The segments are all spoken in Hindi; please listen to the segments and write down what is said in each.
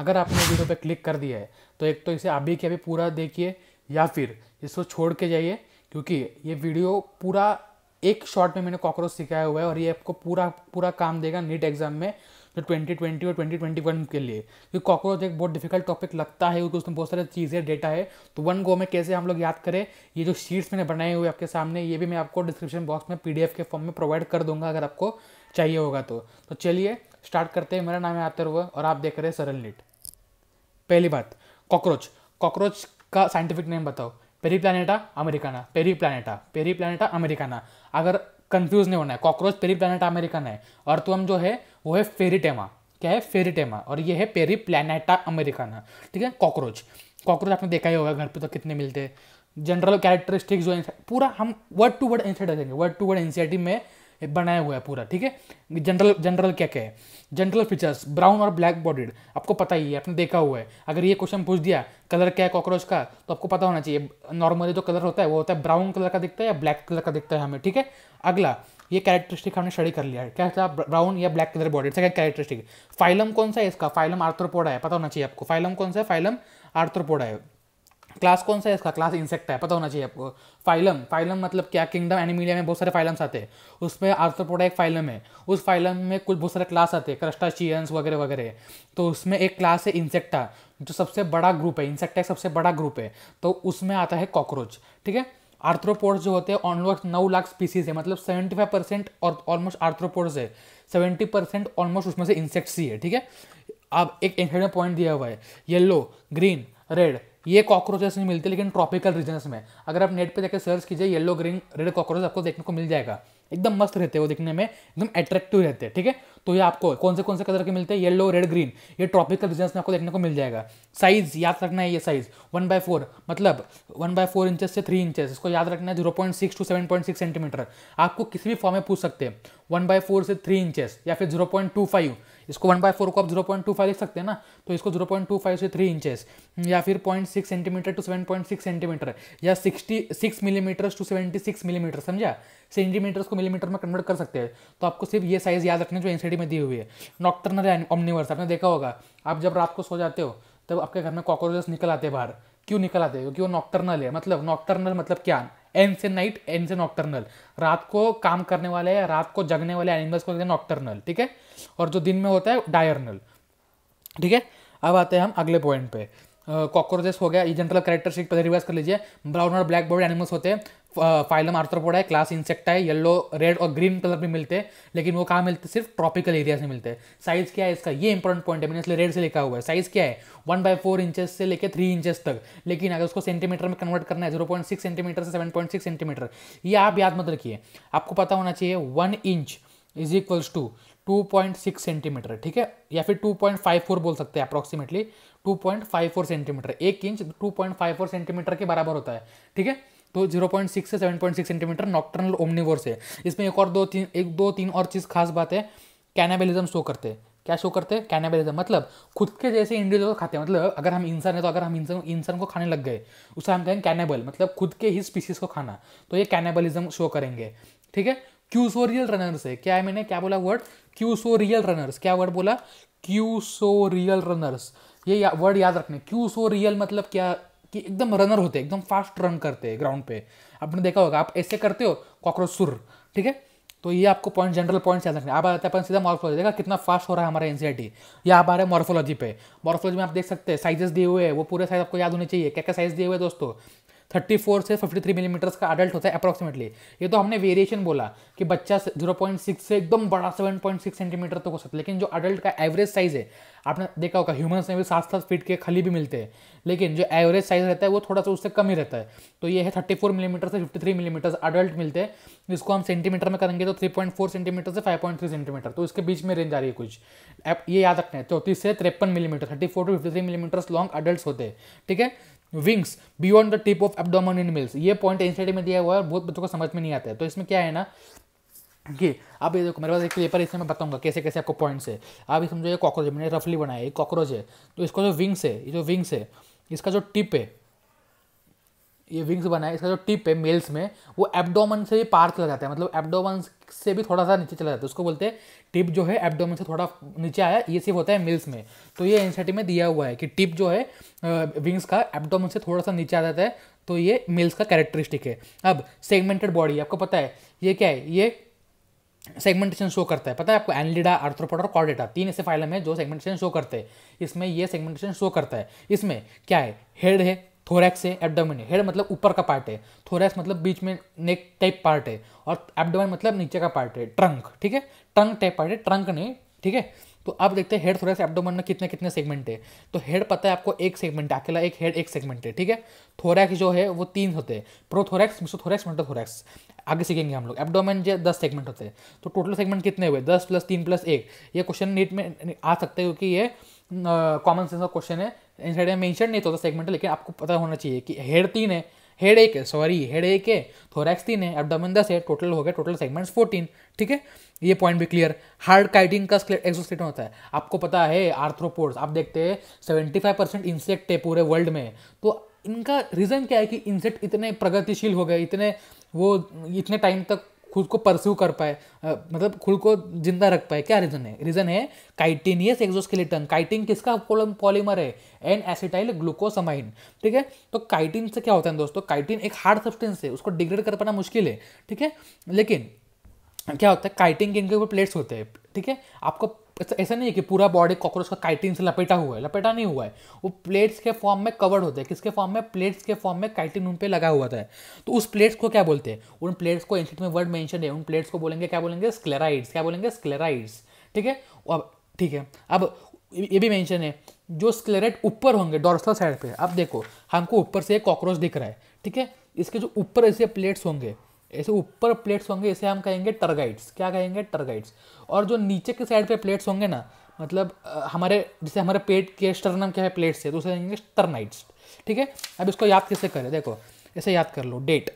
अगर आपने वीडियो पे क्लिक कर दिया है तो एक तो इसे अभी के अभी पूरा देखिए या फिर इसको छोड़ के जाइए क्योंकि ये वीडियो पूरा एक शॉट में मैंने कॉकरोच सिखाया हुआ है और ये आपको पूरा पूरा काम देगा नीट एग्जाम में जो ट्वेंटी ट्वेंटी और ट्वेंटी ट्वेंटी वन के लिए क्योंकि कॉकरोच एक बहुत डिफिकल्ट टॉपिक लगता है क्योंकि उसमें बहुत सारे चीज़ें डेटा है तो वन गो में कैसे हम लोग याद करें ये जो शीट्स मैंने बनाए हुए आपके सामने ये भी मैं आपको डिस्क्रिप्शन बॉक्स में पी के फॉर्म में प्रोवाइड कर दूंगा अगर आपको चाहिए होगा तो, तो चलिए स्टार्ट करते हैं मेरा नाम है आतर हुआ और आप देख रहे हैं सरल नीट पहली बात कॉकरोच कॉकरोच का साइंटिफिक नेम बताओ periplaneta americana periplaneta periplaneta americana अगर कंफ्यूज नहीं होना है कॉकरोच पेरी प्लानेटा अमेरिकाना है और तो हम जो है वो है फेरीटेमा क्या है फेरीटेमा और ये है पेरी प्लानेटा अमेरिकाना ठीक है कॉकरोच कॉकरोच आपने देखा ही होगा घर पे तो कितने मिलते हैं जनरल कैरेक्टरिस्टिक्स जो पूरा हम वर्ड टू वर्ड एनसीआर देंगे वर्ड टू वर्ड एनसीआर में बनाया हुआ है पूरा ठीक है जनरल जनरल क्या क्या है जनरल फीचर्स ब्राउन और ब्लैक बॉडीड आपको पता ही है आपने देखा हुआ है अगर ये क्वेश्चन पूछ दिया कलर क्या है कॉकरोच का तो आपको पता होना चाहिए नॉर्मली जो कलर होता है वो होता है ब्राउन कलर का दिखता है या ब्लैक कलर का दिखता है हमें ठीक है अगला ये कैरेक्टरिस्टिक हमने स्टडी कर लिया है क्या था ब्राउन या black colour body second characteristic phylum कौन सा है इसका फाइलम आर्थ्रोपोडा है पता होना चाहिए आपको फाइलम कौन सा है फाइलम आर्थ्रोपोडा है क्लास कौन सा है इसका क्लास इंसेक्ट है पता होना चाहिए आपको फाइलम फाइलम मतलब क्या किंगडम एनिमिलिया में बहुत सारे फाइलम्स आते हैं उसमें आर्थ्रोपोडा एक फाइलम है उस फाइलम में कुछ बहुत सारे क्लास आते हैं क्रस्टाशियंस वगैरह वगैरह तो उसमें एक क्लास है इंसेक्टा जो सबसे बड़ा ग्रुप है इंसेक्टा एक सबसे बड़ा ग्रुप है तो उसमें आता है कॉकरोच ठीक है आर्थ्रोपोड्स जो होते हैं ऑलमोस्ट नौ लाख स्पीसीज है मतलब सेवेंटी फाइव परसेंट और ऑलमोस्ट आर्थ्रोपोड्स है सेवेंटी परसेंट ऑलमोस्ट उसमें से इंसेक्ट्स ही है ठीक है अब एक इंसेक्ट पॉइंट दिया हुआ है येलो ग्रीन रेड ये कॉकरोचेस नहीं मिलते लेकिन ट्रॉपिकल रीजन्स में अगर आप नेट पर जाकर सर्च कीजिए येलो ग्रीन रेड कॉकरोच आपको देखने को मिल जाएगा एकदम मस्त रहते हैं वो दिखने में एकदम अट्रैक्टिव रहते हैं ठीक है तो ये आपको कौन से कौन से कलर के मिलते हैं येलो रेड ग्रीन ये ट्रॉपिकल रीजन में आपको देखने को मिल जाएगा साइज याद रखना है ये साइज वन बाय फोर मतलब वन बाय फोर इंचज से थ्री इंचज इसको याद रखना है zero point six to seven point six centimetre आपको किसी भी फॉर्म में पूछ सकते हैं वन बाय फोर से थ्री इंचेस या फिर जीरो पॉइंट टू फाइव इसको वन बाय फोर को आप जीरो पॉइंट टू फाइव लिख सकते हैं ना तो इसको जीरो पॉइंट टू फाइव से थ्री इंचेस या फिर point six centimetre to seven point six centimetre या sixty six millimetres to seventy six millimetre समझा सेंटीमीटर्स को मिलीमीटर में कन्वर्ट कर सकते हैं तो आपको सिर्फ ये साइज़ याद रखना जो एन में दी हुई है नॉक्टर्नल ऑमनिवर्स आपने देखा होगा आप जब रात को सो जाते हो तब आपके घर में कॉकरोचेस निकल आते बाहर क्यों निकल आते हैं क्योंकि वो नॉक्टर्नल है मतलब नॉक्टर्नल मतलब क्या एनसेन नाइट एनसेन ऑक्टर्नल रात को काम करने वाले या रात को जगने वाले एनिमल्स को नॉक्टर्नल ठीक है और जो दिन में होता है डायर्नल ठीक है अब आते हैं हम अगले पॉइंट पे कॉकरोचेस हो गया ये जनरल शीट पहले रिवाइज कर लीजिए ब्राउन और ब्लैक बोर्ड एनिमल्स होते हैं फाइलम आर्थ्रोपोडा है क्लास इंसेक्ट है येलो रेड और ग्रीन कलर में मिलते हैं लेकिन वो कहाँ मिलते सिर्फ ट्रॉपिकल एरियाज में मिलते हैं साइज़ क्या है इसका ये इंपॉर्टेंट पॉइंट है मैंने इसलिए रेड से लिखा हुआ है साइज़ क्या है वन बाय फोर इंचेस से लेकर थ्री इंचेस तक लेकिन अगर उसको सेंटीमीटर में कन्वर्ट करना है जीरो पॉइंट सिक्स सेंटीमीटर से सेवन पॉइंट सिक्स सेंटीमीटर ये आप याद मत रखिए आपको पता होना चाहिए one inch is equals to two point six centimetre ठीक है या फिर टू पॉइंट फाइव फोर बोल सकते हैं अप्रॉक्सीमेटली 2.54 सेंटीमीटर एक इंच 2.54 सेंटीमीटर के बराबर होता है ठीक है तो 0.6 से 7.6 सेंटीमीटर नॉक्टर्नल ओमनिवर्स है इसमें एक और दो तीन एक दो तीन और चीज़ खास बात है कैनाबेलिज्म शो करते हैं क्या शो करते हैं कैनाबेलिज्म मतलब खुद के जैसे इंडिविजुअल खाते हैं मतलब अगर हम इंसान है तो अगर हम इंसान इंसान को खाने लग गए उसे हम कहेंगे कैनेबल मतलब खुद के ही स्पीसीज को खाना तो ये कैनेबलिज्म शो करेंगे ठीक है क्यूसोरियल रनर्स है क्या है मैंने क्या बोला वर्ड क्यूसोरियल रनर्स क्या वर्ड बोला क्यूसोरियल रनर्स ये या, वर्ड याद रखने क्यू सो रियल मतलब क्या कि एकदम रनर होते एकदम फास्ट रन करते हैं ग्राउंड पे आपने देखा होगा आप ऐसे करते हो कॉकरोच सुर ठीक है तो ये आपको पॉइंट जनरल पॉइंट याद रखना आप आते हैं अपन सीधा मॉर्फोलॉजी देखा कितना फास्ट हो रहा है हमारा सी या हमारे मॉर्फोलॉजी पे मॉर्फोलॉजी में आप देख सकते हैं साइजेस दिए हुए हैं वो पूरे साइज आपको याद होने चाहिए क्या क्या साइज दिए हुए दोस्तों 34 से 53 थ्री mm का अडल्ट होता है अप्रॉक्सीमेटली ये तो हमने वेरिएशन बोला कि बच्चा 0.6 से एकदम बड़ा 7.6 सेंटीमीटर तक तो हो सकता है लेकिन जो अडल्ट का एवरेज साइज़ है आपने देखा होगा ह्यूमंस में भी सात सात फीट के खली भी मिलते हैं लेकिन जो एवरेज साइज़ रहता है वो थोड़ा सा उससे कम ही रहता है तो ये है थर्टी फोर मिलीमीटर से फिफ्टी थ्री मिलीमीटर अडल्ट मिलते हैं जिसको हम सेंटीमीटर में करेंगे तो थ्री पॉइंट फोर सेंटीमीटर से फाइव पॉइंट थ्री सेंटीमीटर तो इसके बीच में रेंज आ रही है कुछ ये याद रखना है चौतीस से तिरपन millimetre thirty four to fifty three millimetres long adult होते हैं ठीक है wings beyond the tip of abdomen in males ये पॉइंट एनसीटी में दिया हुआ है और बहुत बच्चों को समझ में नहीं आता है तो इसमें क्या है ना कि आप ये देखो मेरे पास एक पेपर इसमें मैं बताऊंगा कैसे कैसे आपको पॉइंट्स है आप समझो ये कॉकरोच मैंने रफली बनाया ये कॉकरोच है तो इसका जो विंग्स है ये जो विंग्स है इसका जो टिप है ये विंग्स बना है इसका जो टिप है मेल्स में वो एबडोमन से भी पार चला जाता है मतलब एबडोमन से भी थोड़ा सा नीचे चला जाता है उसको बोलते हैं टिप जो है एबडोमन से थोड़ा नीचे आया ये सिर्फ होता है मेल्स में तो ये एनसीटी में दिया हुआ है कि टिप जो है विंग्स का एबडोमन से थोड़ा सा नीचे आ जाता है तो ये मेल्स का कैरेक्टरिस्टिक है अब सेगमेंटेड बॉडी आपको पता है ये क्या है ये सेगमेंटेशन शो करता है पता है आपको एनलिडा आर्थ्रोपोड और कॉर्डेटा तीन ऐसे फाइलम है जो सेगमेंटेशन शो करते हैं इसमें ये सेगमेंटेशन शो करता है इसमें क्या है हेड है थोरैक्स है एबडोमिन है हेड मतलब ऊपर का पार्ट है थोरैक्स मतलब बीच में नेक टाइप पार्ट है और एबडोमिन मतलब नीचे का पार्ट है ट्रंक ठीक है ट्रंक टाइप पार्ट है ट्रंक नहीं ठीक है तो आप देखते हैं हेड थोरैक्स एबडोमिन में कितने कितने सेगमेंट है तो हेड पता है आपको एक सेगमेंट है अकेला एक हेड एक सेगमेंट है ठीक है थोरैक्स जो है वो तीन होते हैं प्रोथोरैक्स मिसोथोरैक्स थोरैक्स आगे सीखेंगे हम लोग एबडोमिन जो दस सेगमेंट होते हैं तो टोटल सेगमेंट कितने हुए दस प्लस तीन प्लस एक ये क्वेश्चन नीट में आ सकते हैं क्योंकि ये कॉमन सेंस का क्वेश्चन है इनसाइड में मेंशन नहीं तो तो होता सेगमेंट लेकिन आपको पता होना चाहिए कि हेड तीन है हेड एक है सॉरी हेड एक है थोरैक्स तीन है एबडामिन दस है टोटल हो गया टोटल सेगमेंट्स फोर्टीन ठीक है ये पॉइंट भी क्लियर हार्ड काइटिंग का एक्सोस्केटन होता है आपको पता है आर्थ्रोपोड्स आप देखते हैं सेवेंटी फाइव परसेंट इंसेक्ट है पूरे वर्ल्ड में तो इनका रीज़न क्या है कि इंसेक्ट इतने प्रगतिशील हो गए इतने वो इतने टाइम तक खुद को परस्यू कर पाए मतलब खुद को जिंदा रख पाए क्या रीज़न है रीज़न है काइटेनियस एक्जोस्केलेटन काइटिन किसका पॉलीमर है एन एसिटाइल ग्लूकोसमाइन ठीक है तो काइटिन से क्या होता है दोस्तों काइटिन एक हार्ड सब्सटेंस है उसको डिग्रेड कर पाना मुश्किल है ठीक है लेकिन क्या होता है काइटिंग के इनके ऊपर प्लेट्स होते हैं ठीक है आपको ऐसा नहीं है कि पूरा बॉडी कॉकरोच का काइटिन से लपेटा हुआ है लपेटा नहीं हुआ है वो प्लेट्स के फॉर्म में कवर्ड होते हैं किसके फॉर्म में प्लेट्स के फॉर्म में काइटिन उन पर लगा हुआ था तो उस प्लेट्स को क्या बोलते हैं उन प्लेट्स को एंशियट में वर्ड मेंशन है उन प्लेट्स को बोलेंगे क्या बोलेंगे स्क्लेराइड्स क्या बोलेंगे स्क्लेराइड्स ठीक है अब ठीक है अब ये भी मेंशन है जो स्क्लेराइड ऊपर होंगे डॉर्सल साइड पे अब देखो हमको ऊपर से एक कॉकरोच दिख रहा है ठीक है इसके जो ऊपर ऐसे प्लेट्स होंगे ऐसे ऊपर प्लेट्स होंगे इसे हम कहेंगे टर्गाइड्स क्या कहेंगे टर्गाइड्स और जो नीचे के साइड पे प्लेट्स होंगे ना मतलब हमारे जैसे हमारे पेट के स्टर्नम क्या है प्लेट्स है तो उसे कहेंगे स्टर्नाइट्स ठीक है अब इसको याद कैसे करें देखो ऐसे याद कर लो डेट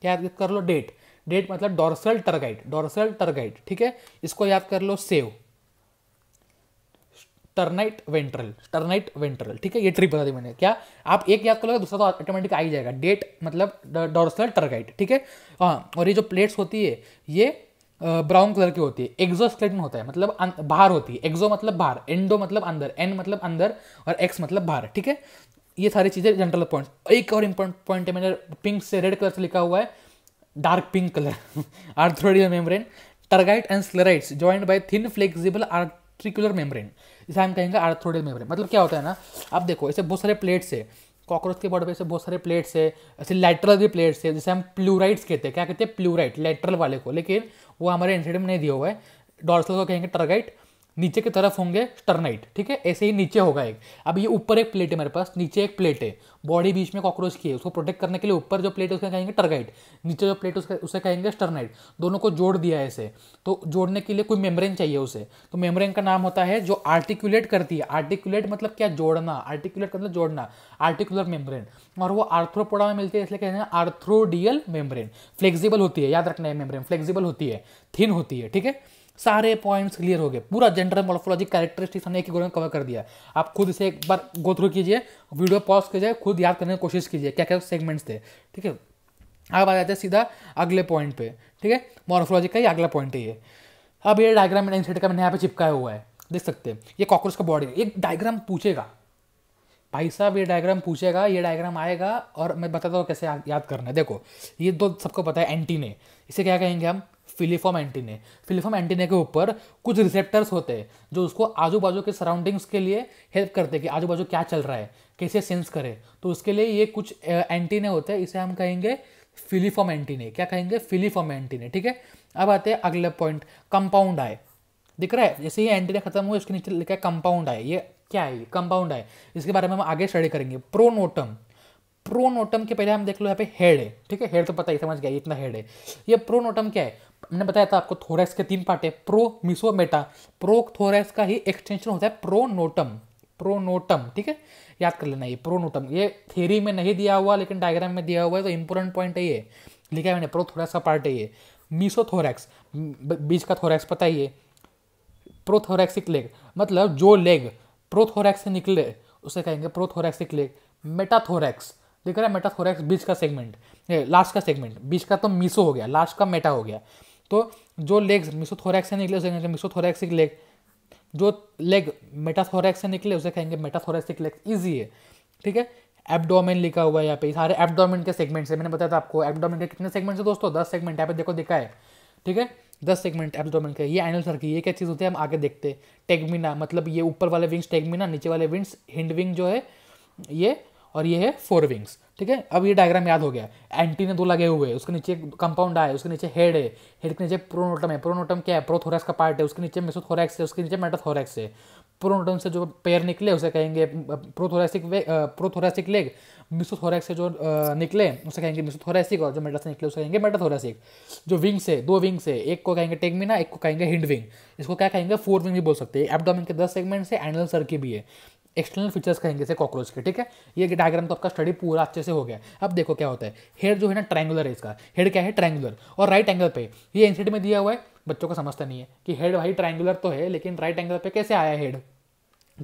क्या याद कर लो डेट डेट मतलब डॉर्सल टर्गाइड डॉर्सल टर्गाइड ठीक है इसको याद कर लो save sternite ventral sternite ventral ठीक है ये ट्रिक बता दी मैंने क्या आप एक याद करोगे दूसरा तो ऑटोमेटिक आ ही जाएगा डेट मतलब डॉर्सल टर्गाइट ठीक है हाँ और ये जो प्लेट्स होती है ये ब्राउन कलर की होती है एक्सोस्केलेटन होता है मतलब अं, बाहर होती है एक्जो मतलब बाहर एंडो मतलब अंदर एन मतलब अंदर और एक्स मतलब बाहर ठीक है ये सारी चीज़ें जनरल पॉइंट एक और इंपॉर्टेंट पॉइंट है मैंने पिंक से रेड कलर से लिखा हुआ है dark pink colour arthrodial membrane tergite and sclerites joint by thin flexible articular membrane इसे हम कहेंगे आर्थ्रोडेल मेम्ब्रेन मतलब क्या होता है ना आप देखो ऐसे बहुत सारे प्लेट्स है कॉकरोच के बॉडी पे ऐसे बहुत सारे प्लेट्स है ऐसे लेटरल भी प्लेट्स है जिसे हम प्लूराइट्स कहते हैं क्या कहते हैं प्लूराइट लेटरल वाले को लेकिन वो हमारे एंसेट में नहीं दिया हुआ है डॉर्सल को कहेंगे टर्गाइट नीचे की तरफ होंगे स्टर्नाइट ठीक है ऐसे ही नीचे होगा एक अब ये ऊपर एक प्लेट है मेरे पास नीचे एक प्लेट है बॉडी बीच में कॉकरोच की है उसको प्रोटेक्ट करने के लिए ऊपर जो प्लेट है उसका कहेंगे टर्गाइट नीचे जो प्लेट उसका उसे कहेंगे स्टर्नाइट दोनों को जोड़ दिया है ऐसे तो जोड़ने के लिए कोई मेम्ब्रेन चाहिए उसे तो मेम्ब्रेन का नाम होता है जो आर्टिकुलेट करती है आर्टिकुलेट मतलब क्या जोड़ना आर्टिकुलेट मतलब जोड़ना आर्टिकुलर मेम्ब्रेन और वो आर्थ्रोपोडा में मिलती है इसलिए कहते हैं आर्थ्रोडियल मेम्ब्रेन फ्लेक्सिबल होती है याद रखना है मेम्ब्रेन फ्लेक्सिबल होती है थिन होती है ठीक है सारे पॉइंट्स क्लियर हो गए पूरा जेंडर मोलोफोलॉजी कैरेक्टरिस्टिक्स हमने एक ही गोल कवर कर दिया आप खुद इसे एक बार गो थ्रू कीजिए वीडियो पॉज कीजिए खुद याद करने की कोशिश कीजिए क्या क्या सेगमेंट्स थे ठीक है अब आ जाते हैं सीधा अगले पॉइंट पे ठीक है मोरफोलॉजी का ही अगला पॉइंट है ये अब ये डायग्राम मैंने इंसेट का मैंने यहाँ पे चिपकाया हुआ है देख सकते हैं ये कॉकरोच का बॉडी है एक डायग्राम पूछेगा भाई साहब ये डायग्राम पूछेगा ये डायग्राम आएगा और मैं बताता हूँ कैसे याद करना है देखो ये दो सबको पता है एंटीने इसे क्या कहेंगे हम फिलीफॉर्म एंटीने फिलीफॉर्म एंटीने के ऊपर कुछ रिसेप्टर्स होते हैं जो उसको आजू बाजू के सराउंडिंग्स के लिए हेल्प करते हैं कि आजू बाजू क्या चल रहा है कैसे सेंस करे तो उसके लिए ये कुछ एंटीने होते हैं इसे हम कहेंगे फिलीफॉर्म एंटीने क्या कहेंगे फिलीफॉर्म एंटीने ठीक है अब आते हैं अगले पॉइंट कंपाउंड आए दिख रहा है जैसे ये एंटीने खत्म हुआ इसके नीचे लिखा है कंपाउंड आए ये क्या है कंपाउंड आए इसके बारे में हम आगे स्टडी करेंगे प्रोनोटम प्रोनोटम के पहले हम देख लो यहाँ पे हेड है ठीक है हेड तो पता ही समझ गया इतना हेड है ये प्रोनोटम क्या है हमने बताया था आपको थोरेक्स के तीन पार्ट है pro meso meta prothorax का ही एक्सटेंशन होता है प्रो प्रो प्रोनोटम ठीक है याद कर लेना ये प्रोनोटम ये थेरी में नहीं दिया हुआ लेकिन डायग्राम में दिया हुआ है तो इंपॉर्टेंट पॉइंट है ये लिखा है मैंने थोरैक्स का पार्ट है ये थोरैक्स बीज का थोरैक्स पता ही है प्रोथोरैक्सिक लेग मतलब जो लेग थोरैक्स से निकले उसे कहेंगे प्रोथोरैक्सिक लेग मेटाथोरैक्स लिख रहा है मेटाथोरैक्स बीच का सेगमेंट लास्ट का सेगमेंट बीच का तो मिसो हो गया लास्ट का मेटा हो गया तो जो लेग्स मिसोथोरैक्स से निकले उसे कहेंगे मिसोथोरैक्सिक लेग जो लेग मेटाथोरैक्स से निकले उसे कहेंगे मेटाथोरैक्सिक लेग ईजी है ठीक है एब्डोमेन लिखा हुआ है यहाँ पे सारे एब्डोमेन के सेगमेंट्स है मैंने बताया था आपको एब्डोमेन के कितने सेगमेंट्स है दोस्तों दस सेगमेंट यहाँ पे देखो दिखा है ठीक है दस सेगमेंट एब्डोमेन के ये सर सर्किल ये क्या चीज़ होती है हम आगे देखते हैं टेगमिना मतलब ये ऊपर वाले विंग्स टेगमिना नीचे वाले विंग्स हिंड विंग जो है ये और ये है फोर विंग्स ठीक है अब ये डायग्राम याद हो गया एंटी ने दो लगे हुए उसके नीचे कंपाउंड आए उसके नीचे हेड है हेड के नीचे प्रोनोटम है प्रोनोटम क्या है प्रोथोरेक्स का पार्ट है उसके नीचे मेसोथोरेक्स है उसके नीचे मेटाथोरेक्स है प्रोनोटम से जो पेयर निकले उसे कहेंगे प्रोथोरैसिक प्रोथोरेसिक लेग मिसोथोरेक्स से जो निकले उसे कहेंगे मिसोथोरेसिक और जो मेटा से निकले उसे कहेंगे मेटाथोरेसिक जो विंग्स है दो विंग्स है एक को कहेंगे टेगमिना एक को कहेंगे हिंड विंग इसको क्या कहेंगे फोर विंग भी बोल सकते हैं एबडोमिन के दस सेगमेंट्स से एंडल सर की भी है एक्सटर्नल फीचर्स कहेंगे से कॉकरोच के ठीक है ये डायग्राम तो आपका स्टडी पूरा अच्छे से हो गया अब देखो क्या होता है हेड जो है ना ट्रैंगुलर है इसका हेड क्या है ट्रैंगुलर और राइट एंगल पे ये एनसीट में दिया हुआ है बच्चों को समझता नहीं है कि हेड भाई ट्रैंगुलर तो है लेकिन राइट एंगल पे कैसे आया हेड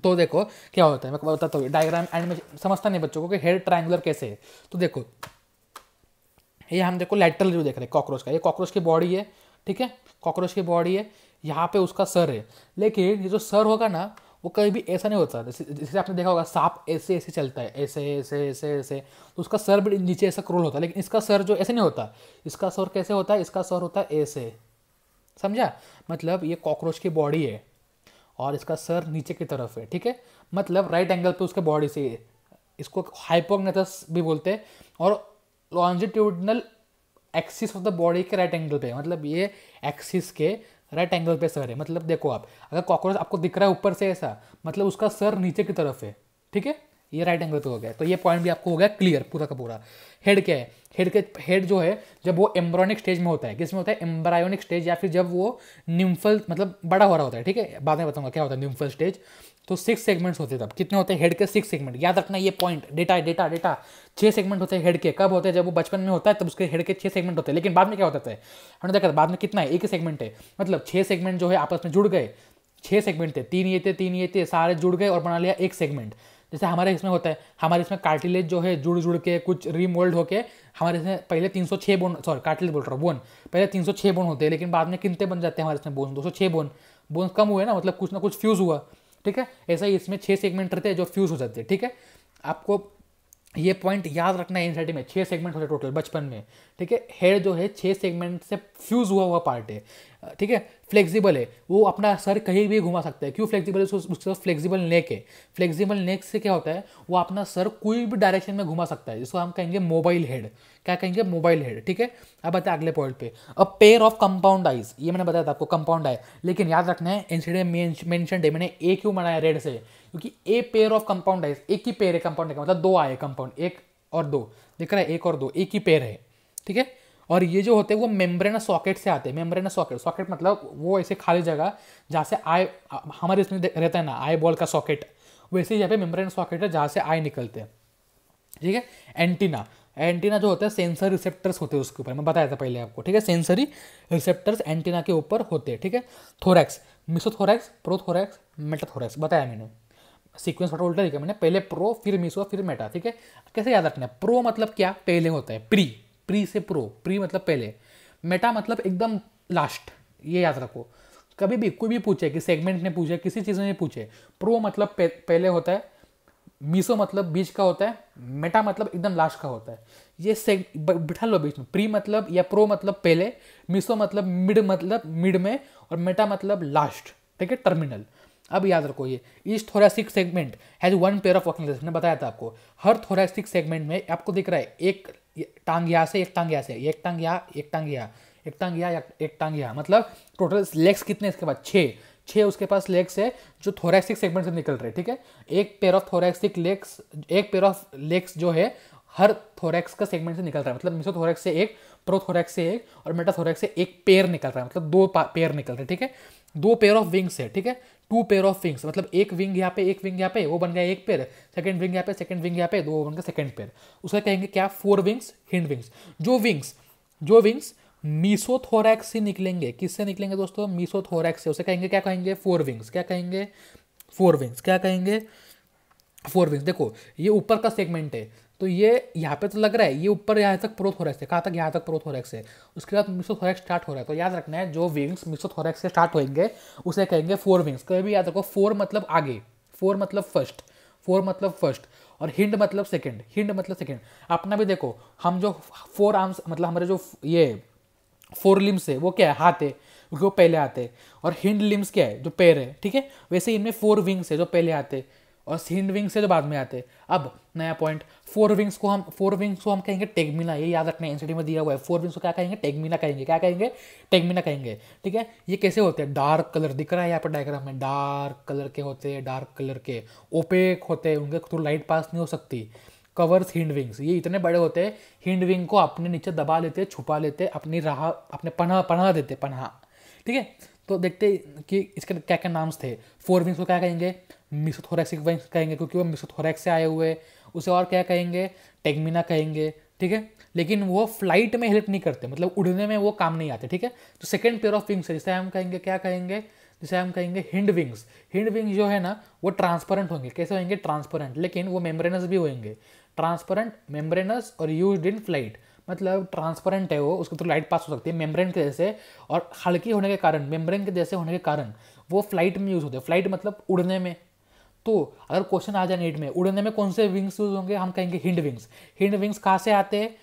तो देखो क्या होता है मैं बताता हूँ डायग्राम एंड में समझता नहीं बच्चों को कि हेड ट्रायंगुलर कैसे है तो देखो ये हम देखो लेटरल जो देख रहे हैं कॉकरोच का ये कॉकरोच की बॉडी है ठीक है कॉकरोच की बॉडी है यहाँ पे उसका सर है लेकिन ये जो सर होगा ना वो कभी भी ऐसा नहीं होता जैसे आपने देखा होगा सांप ऐसे ऐसे चलता है ऐसे ऐसे ऐसे ऐसे तो उसका सर भी नीचे ऐसा क्रोल होता है लेकिन इसका सर जो ऐसे नहीं होता इसका सर कैसे होता है इसका सर होता है ऐसे समझा मतलब ये कॉकरोच की बॉडी है और इसका सर नीचे की तरफ है ठीक है मतलब राइट एंगल पे उसके बॉडी से इसको हाइपोग्नेथस भी बोलते हैं और longitudinal axis of the body के राइट एंगल पे मतलब ये एक्सिस के राइट एंगल पे सर है मतलब देखो आप अगर कॉकरोच आपको दिख रहा है ऊपर से ऐसा मतलब उसका सर नीचे की तरफ है ठीक है ये राइट एंगल पे हो गया तो ये पॉइंट भी आपको हो गया क्लियर पूरा का पूरा हेड क्या है हेड के हेड जो है जब वो एम्ब्रॉनिक स्टेज में होता है किसमें होता है एम्ब्रायोनिक स्टेज या फिर जब वो निम्फल मतलब बड़ा हो रहा होता है ठीक है बाद में बताऊंगा क्या होता है निम्फल स्टेज तो सिक्स सेगमेंट्स होते हैं तब कितने होते हैं हेड के सिक्स सेगमेंट याद रखना ये पॉइंट डेटा डेटा डेटा छह सेगमेंट होते हैं हेड के कब होते हैं जब वो बचपन में होता है तब उसके हेड के छह सेगमेंट होते हैं लेकिन बाद में क्या होता है हमने देखा बाद में कितना है एक ही सेगमेंट है मतलब छह सेगमेंट जो है आपस में जुड़ गए छह सेगमेंट थे तीन ये थे तीन ये थे सारे जुड़ गए और बना लिया एक सेगमेंट जैसे हमारे इसमें होता है हमारे इसमें कार्टिलेज जो है जुड़ जुड़ के कुछ रिमोल्ड होके हमारे इसमें पहले छः बोन सॉरी कार्टिलेज बोल रहा हूँ बोन पहले तीन सौ छः बोन होते हैं लेकिन बाद में कितने बन जाते हैं हमारे इसमें बोन दो सौ छः बोन बोन कम हुए ना मतलब कुछ ना कुछ फ्यूज़ हुआ ठीक है ऐसा ही इसमें छः सेगमेंट रहते हैं जो फ्यूज़ हो जाते हैं ठीक है आपको ये पॉइंट याद रखना है एनसीटी में छः सेगमेंट होते टोटल बचपन में ठीक है हेड जो है छः सेगमेंट से फ्यूज़ हुआ हुआ पार्ट है ठीक है फ्लेक्सिबल है वो अपना सर कहीं भी घुमा सकता है क्यों फ्लेक्सिबल है उसके साथ फ्लेक्सिबल नेक है फ्लेक्सिबल नेक से क्या होता है वो अपना सर कोई भी डायरेक्शन में घुमा सकता है जिसको हम कहेंगे मोबाइल हेड क्या कहेंगे मोबाइल हेड ठीक है अब बताए अगले पॉइंट पे a pair of compound eyes ये मैंने बताया था आपको कंपाउंड आई लेकिन याद रखना है इंसिडेंट मैंशन है मैंने ए क्यों बनाया रेड से क्योंकि a pair of compound eyes एक ही पेयर है कंपाउंड मतलब दो आए कंपाउंड एक और दो देख रहा है एक और दो एक ही पेयर है ठीक है और ये जो होते हैं वो मेम्ब्रेना सॉकेट से आते हैं मेम्ब्रेना सॉकेट सॉकेट मतलब वो ऐसे खाली जगह जहाँ से आई हमारे इसमें रहता है ना आई बॉल का सॉकेट वैसे यहाँ पे मेम्ब्रेना सॉकेट है जहाँ से आई निकलते हैं ठीक है एंटीना एंटीना जो होता है सेंसर रिसेप्टर्स होते हैं उसके ऊपर मैं बताया था पहले आपको ठीक है सेंसरी रिसेप्टर्स एंटीना के ऊपर होते हैं ठीक है थोरैक्स मिसोथोरैक्स प्रोथोरैक्स मेटाथोरैक्स बताया मैंने सीक्वेंस थोड़ा उल्टा देखा मैंने पहले प्रो फिर मिसो फिर मेटा ठीक है कैसे याद रखना है प्रो मतलब क्या पहले होता है प्री प्री से प्रो प्री मतलब पहले मेटा मतलब एकदम लास्ट ये याद रखो कभी भी कोई भी पूछे कि सेगमेंट ने पूछे किसी चीज़ ने पूछे प्रो मतलब पहले होता है मीसो मतलब बीच का होता है मेटा मतलब एकदम लास्ट का होता है ये से बिठा लो बीच में प्री मतलब या प्रो मतलब पहले मीसो मतलब मिड मतलब मिड में और मेटा मतलब लास्ट ठीक है टर्मिनल अब याद रखो ये each thoracic segment has one pair of walking legs मैंने बताया था आपको हर थोरेसिक सेगमेंट में आपको दिख रहा है एक टांग या से एक टांग या से एक टांग या एक टांग या एक टांग या एक टांग या मतलब टोटल लेग्स कितने इसके पास छः छः उसके पास लेग्स है जो थोरेक्सिक सेगमेंट से निकल रहे ठीक है एक पेयर ऑफ थोरैक्सिक लेग्स एक पेयर ऑफ लेग्स जो है हर थोरेक्स का सेगमेंट से निकल रहा है मतलब थोरेक्स से एक थोरेक्स से एक और थोरेक्स से एक पेयर निकल रहा है मतलब दो पेयर निकल रहे हैं ठीक है दो पेयर ऑफ विंग्स है ठीक है टू पेयर ऑफ विंग्स मतलब एक विंग यहाँ पे एक विंग यहाँ पे वो बन गया एक पेयर सेकंड विंग यहाँ पे सेकंड विंग यहाँ पे दो बन गया सेकंड पेयर उसका कहेंगे क्या फोर विंग्स हिंड विंग्स जो विंग्स जो विंग्स मीसोथोरैक्स से निकलेंगे किससे निकलेंगे दोस्तों मीसोथोरैक्स से उसे कहेंगे क्या कहेंगे फोर विंग्स क्या कहेंगे फोर विंग्स क्या कहेंगे फोर विंग्स देखो ये ऊपर का सेगमेंट है तो ये यहाँ पे तो लग रहा है ये ऊपर यहाँ तक प्रोथ हो रहा है कहाँ तक यहाँ तक प्रोथ हो रहा है उसके बाद थोरेक्स स्टार्ट हो रहा है तो याद रखना है जो विंग्स थोरेक्स से स्टार्ट होंगे उसे कहेंगे फोर विंग्स कभी भी याद रखो फोर मतलब आगे फोर मतलब फर्स्ट फोर मतलब फर्स्ट और हिंड मतलब सेकेंड हिंड मतलब सेकेंड अपना भी देखो हम जो फोर आर्म्स मतलब हमारे जो ये फोर लिम्स है वो क्या है हाथ है क्योंकि वो पहले आते हैं और हिंड लिम्स क्या है जो पैर है ठीक है वैसे इनमें फोर विंग्स है जो पहले आते हैं और सीन विंग्स से जो तो बाद में आते हैं अब नया पॉइंट फोर विंग्स को हम फोर विंग्स को हम कहेंगे टेगमिना ये याद रखना एनसीडी में दिया हुआ है फोर विंग्स को क्या कहेंगे टेगमिना कहेंगे क्या कहेंगे टेगमिना कहेंगे ठीक है ये कैसे होते हैं डार्क कलर दिख रहा है यहाँ पर डायग्राम में डार्क कलर के होते हैं डार्क कलर के ओपेक होते हैं उनके थ्रू लाइट पास नहीं हो सकती कवर्स हिंड विंग्स ये इतने बड़े होते हैं हिंड विंग को अपने नीचे दबा लेते छुपा लेते अपनी राह अपने पनाह पनाह देते पनाह ठीक है तो देखते कि इसके क्या क्या नाम्स थे फोर विंग्स को क्या कहेंगे मिसोथोरैक्सिक वंश कहेंगे क्योंकि वो मिसोथोरैक्स से आए हुए उसे और क्या कहेंगे टेगमिना कहेंगे ठीक है लेकिन वो फ्लाइट में हेल्प नहीं करते मतलब उड़ने में वो काम नहीं आते ठीक है तो सेकेंड पेयर ऑफ विंग्स है जिसे हम कहेंगे क्या कहेंगे जिसे हम कहेंगे हिंड विंग्स हिंड विंग्स जो है ना वो ट्रांसपेरेंट होंगे कैसे होंगे ट्रांसपेरेंट लेकिन वो मेम्ब्रेनस भी होंगे ट्रांसपेरेंट मेम्ब्रेनस और यूज इन फ्लाइट मतलब ट्रांसपेरेंट है वो उसके थ्रू लाइट पास हो सकती है मेम्ब्रेन के जैसे और हल्की होने के कारण मेम्ब्रेन के जैसे होने के कारण वो फ्लाइट में यूज़ होते हैं फ्लाइट मतलब उड़ने में तो अगर क्वेश्चन आ जाए नीट में उड़ने में कौन से विंग्स यूज होंगे हम कहेंगे हिंड विंग्स हिंड विंग्स कहाँ से आते हैं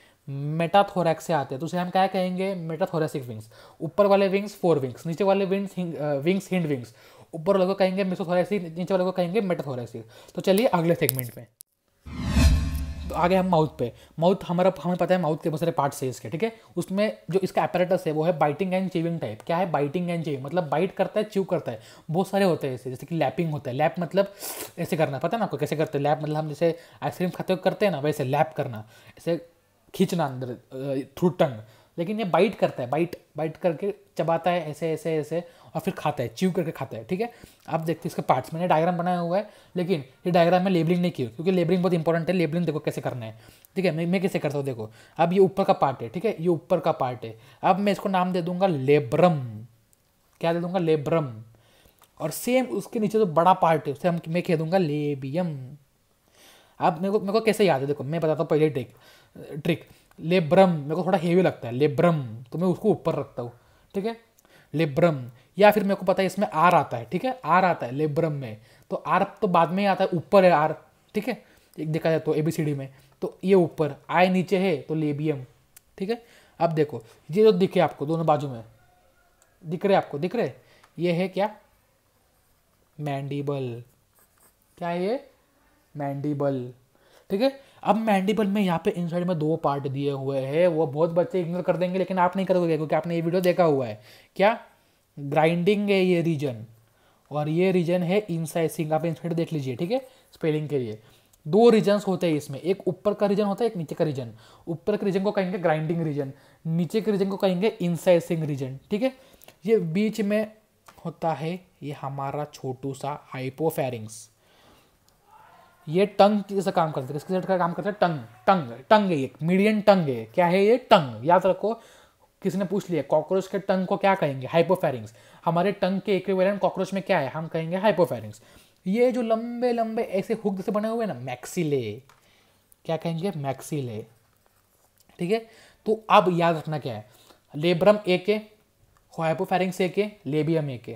मेटाथोरैक्स से आते हैं तो उसे हम क्या कहेंगे मेटाथोरेसिक विंग्स ऊपर वाले विंग्स फोर विंग्स नीचे वाले विंग्स विंग्स हिंड विंग्स ऊपर वाले को कहेंगे मिसोथोरेसिक नीचे वाले को कहेंगे मेटाथोरेसिक तो चलिए अगले सेगमेंट में आगे हम माउथ पे माउथ हमारा हमें पता है माउथ के बहुत सारे पार्ट्स है इसके ठीक है उसमें जो इसका एपरेटस है वो है बाइटिंग एंड चीविंग टाइप क्या है बाइटिंग एंड चीविंग मतलब बाइट करता है च्यू करता है बहुत सारे होते हैं ऐसे जैसे कि लैपिंग होता है लैप मतलब ऐसे करना पता है ना आपको कैसे करते हैं लैप मतलब हम जैसे आइसक्रीम खाते हुए करते हैं ना वैसे लैप करना ऐसे खींचना अंदर थ्रू टंग लेकिन ये बाइट करता है बाइट बाइट करके चबाता है ऐसे ऐसे ऐसे और फिर खाता है च्यू करके खाता है ठीक है आप देखते हैं इसके पार्ट्स मैंने डायग्राम बनाया हुआ है लेकिन ये डायग्राम में लेबलिंग नहीं की क्योंकि लेबलिंग बहुत इंपॉर्टेंट है लेबलिंग देखो कैसे करना है ठीक है मैं मैं कैसे करता हूँ देखो अब ये ऊपर का पार्ट है ठीक है ये ऊपर का पार्ट है अब मैं इसको नाम दे दूंगा लेब्रम क्या दे दूंगा लेब्रम और सेम उसके नीचे जो तो बड़ा पार्ट है उसे हम मैं कह दूंगा लेबियम अब मेरे को मेरे को कैसे याद है देखो मैं बताता हूँ पहले ट्रिक ट्रिक लेब्रम मेरे को थोड़ा हेवी लगता है लेब्रम तो मैं उसको ऊपर रखता हूँ ठीक है लेब्रम या फिर मेरे को पता है इसमें आर आता है ठीक है आर आता है लेब्रम में तो आर तो बाद में ही आता है ऊपर है आर ठीक है देखा जाए तो ए बी सी डी में तो ये ऊपर आय नीचे है तो लेबियम ठीक है अब देखो ये जो दिखे आपको दोनों बाजू में दिख रहे आपको दिख रहे ये है क्या मैंडिबल क्या है ये मैंडिबल ठीक है अब मैंडिबल में यहाँ पे इन साइड में दो पार्ट दिए हुए हैं वो बहुत बच्चे इग्नोर कर देंगे लेकिन आप नहीं करोगे क्योंकि आपने ये वीडियो देखा हुआ है क्या ग्राइंडिंग है ये रीजन और ये रीजन है इनसाइसिंग आप इंसाइड देख लीजिए ठीक है स्पेलिंग के लिए दो रीजन्स होते हैं इसमें एक ऊपर का रीजन होता है एक नीचे का रीजन ऊपर के रीजन को कहेंगे ग्राइंडिंग रीजन नीचे के रीजन को कहेंगे इंसाइसिंग रीजन ठीक है ये बीच में होता है ये हमारा छोटू सा हाइपोफेरिंग्स ये टंग से काम करते हैं किसके साथ काम करते हैं टंग टंग टंग है एक मीडियम टंग है क्या है ये टंग याद रखो किसी ने पूछ लिया कॉकरोच के टंग को क्या कहेंगे हाइपोफेरिंग्स हमारे टंग के इक्विवेलेंट कॉकरोच में क्या है हम कहेंगे हाइपोफेरिंग्स ये जो लंबे लंबे ऐसे हुक से बने हुए ना मैक्सिले क्या कहेंगे मैक्सिले ठीक है तो अब याद रखना क्या है लेब्रम ए के हाइपोफेरिंग्स ए के लेबियम ए के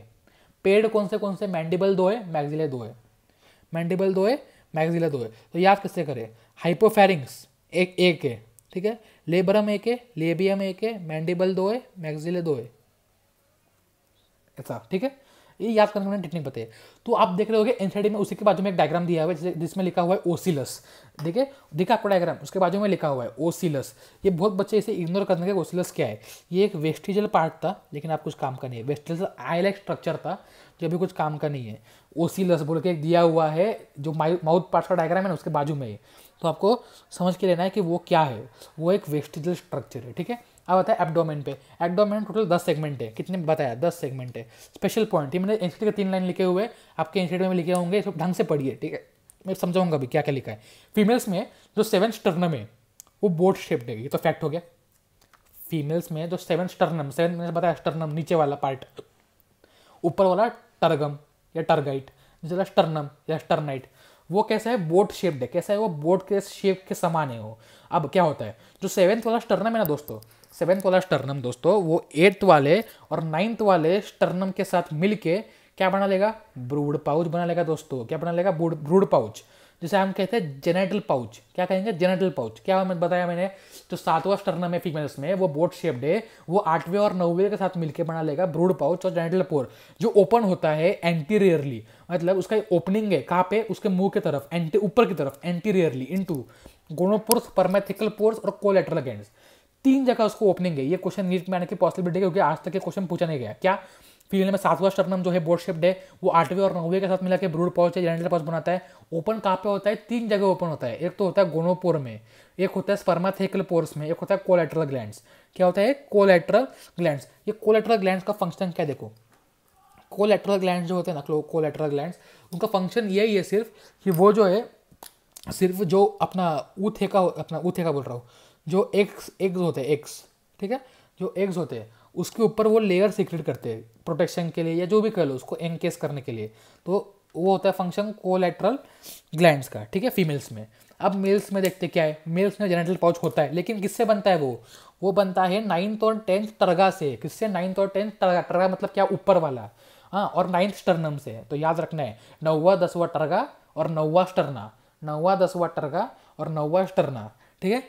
पेड़ कौन से कौन से मैंडिबल दो है मैगजिले दो है मैंडिबल दो है मैगजिला दो है तो याद किससे करें हाइपोफेरिंग्स एक ए के ठीक है लेबरम एक है लेबियम एक है मैंडिबल दो है मैगजिले दो है ऐसा ठीक है ये याद करने में टेक्निक बताइए तो आप देख रहे होगे एनसीडी में उसी के बाजू में एक डायग्राम दिया हुआ है जिसमें लिखा हुआ है ओसिलस देखे देखा आपको डायग्राम उसके बाजू में लिखा हुआ है ओसिलस ये बहुत बच्चे इसे इग्नोर करने के ओसिलस क्या है ये एक वेस्टिजल पार्ट था लेकिन आप कुछ काम का नहीं है वेस्टिजल आई लाइक स्ट्रक्चर था जो अभी कुछ काम का नहीं है ओसिलस बोल के एक दिया हुआ है जो माउथ पार्ट का डायग्राम है ना उसके बाजू में तो आपको समझ के लेना है कि वो क्या है वो एक वेस्टिजल स्ट्रक्चर है ठीक है अब आता है एबडोमेन पे एबडोमेन टोटल दस सेगमेंट है कितने बताया दस सेगमेंट है स्पेशल पॉइंट ये मैंने एनसीटी के तीन लाइन लिखे हुए आपके एनसीटी में लिखे होंगे सब ढंग से पढ़िए ठीक है मैं समझाऊंगा अभी क्या क्या लिखा है फीमेल्स में जो सेवन स्टर्नम है वो बोर्ड शेप्ड है ये तो फैक्ट हो गया फीमेल्स में जो सेवन स्टर्नम सेवन मैंने बताया स्टर्नम नीचे वाला पार्ट ऊपर वाला टर्गम या टर्गाइट नीचे स्टर्नम या स्टर्नाइट वो कैसा है बोट शेप्ड है कैसा है वो बोट के शेप के समान है वो अब क्या होता है जो सेवन्थ वाला स्टर्नम है ना दोस्तों सेवन्थ वाला स्टर्नम दोस्तों वो एट्थ वाले और नाइन्थ वाले स्टर्नम के साथ मिलके क्या बना लेगा ब्रूड पाउच बना लेगा दोस्तों क्या बना लेगा ब्रूड पाउच जिसे हम कहते हैं जेनेटल पाउच क्या कहेंगे जेनेटल पाउच क्या मैं बताया मैंने जो सातवां स्टर्नम है फीमेल्स में वो बोट शेप्ड है वो आठवें और नौवें के साथ मिलकर बना लेगा ब्रूड पाउच और जेनेटल पोर जो ओपन होता है एंटीरियरली मतलब उसका ओपनिंग है कहाँ पे उसके मुंह की तरफ एंटी ऊपर की तरफ anteriorly two gonopores spermathecal pores और कोलेटरल गेंड्स तीन जगह उसको ओपनिंग है ये क्वेश्चन नीट में आने की पॉसिबिलिटी है क्योंकि आज तक ये क्वेश्चन पूछा नहीं गया क्या फीमेल में सातवा स्टर्नम जो है बोर्ड शेप्ड है वो आठवें और नौवे के साथ मिला के ब्रूड पॉच है जेनेटल पॉच बनाता है ओपन कहाँ पे होता है तीन जगह ओपन होता है एक तो होता है गोनोपोर में एक होता है स्पर्माथेकल पोर्स में एक होता है कोलेट्रल ग्लैंड क्या होता है कोलेट्रल ग्लैंड ये कोलेट्रल ग्लैंड का फंक्शन क्या देखो कोलेट्रल ग्लैंड जो होते हैं ना कोलेट्रल ग्लैंड उनका फंक्शन यही है सिर्फ कि वो जो है सिर्फ जो अपना ऊथे का अपना ऊथे का बोल रहा हूँ जो एक्स एग्स होते हैं एक्स ठीक है जो एग्स होते हैं उसके ऊपर वो लेयर सीक्रेट करते हैं प्रोटेक्शन के लिए या जो भी कह लो उसको एनकेस करने के लिए तो वो होता है फंक्शन कोलेट्रल ग्लैंड का ठीक है फीमेल्स में अब मेल्स में देखते क्या है मेल्स में जेनेटल पाउच होता है लेकिन किससे बनता है वो वो बनता है नाइन्थ और टेंथ तरगा से किससे नाइन्थ और टेंथ तरगा तरगा मतलब क्या ऊपर वाला हाँ और नाइन्थ स्टर्नम से तो याद रखना है नौवा दसवा टरगा और नौवा स्टरना नौवा दसवा टरगा और नौवा स्टरना ठीक है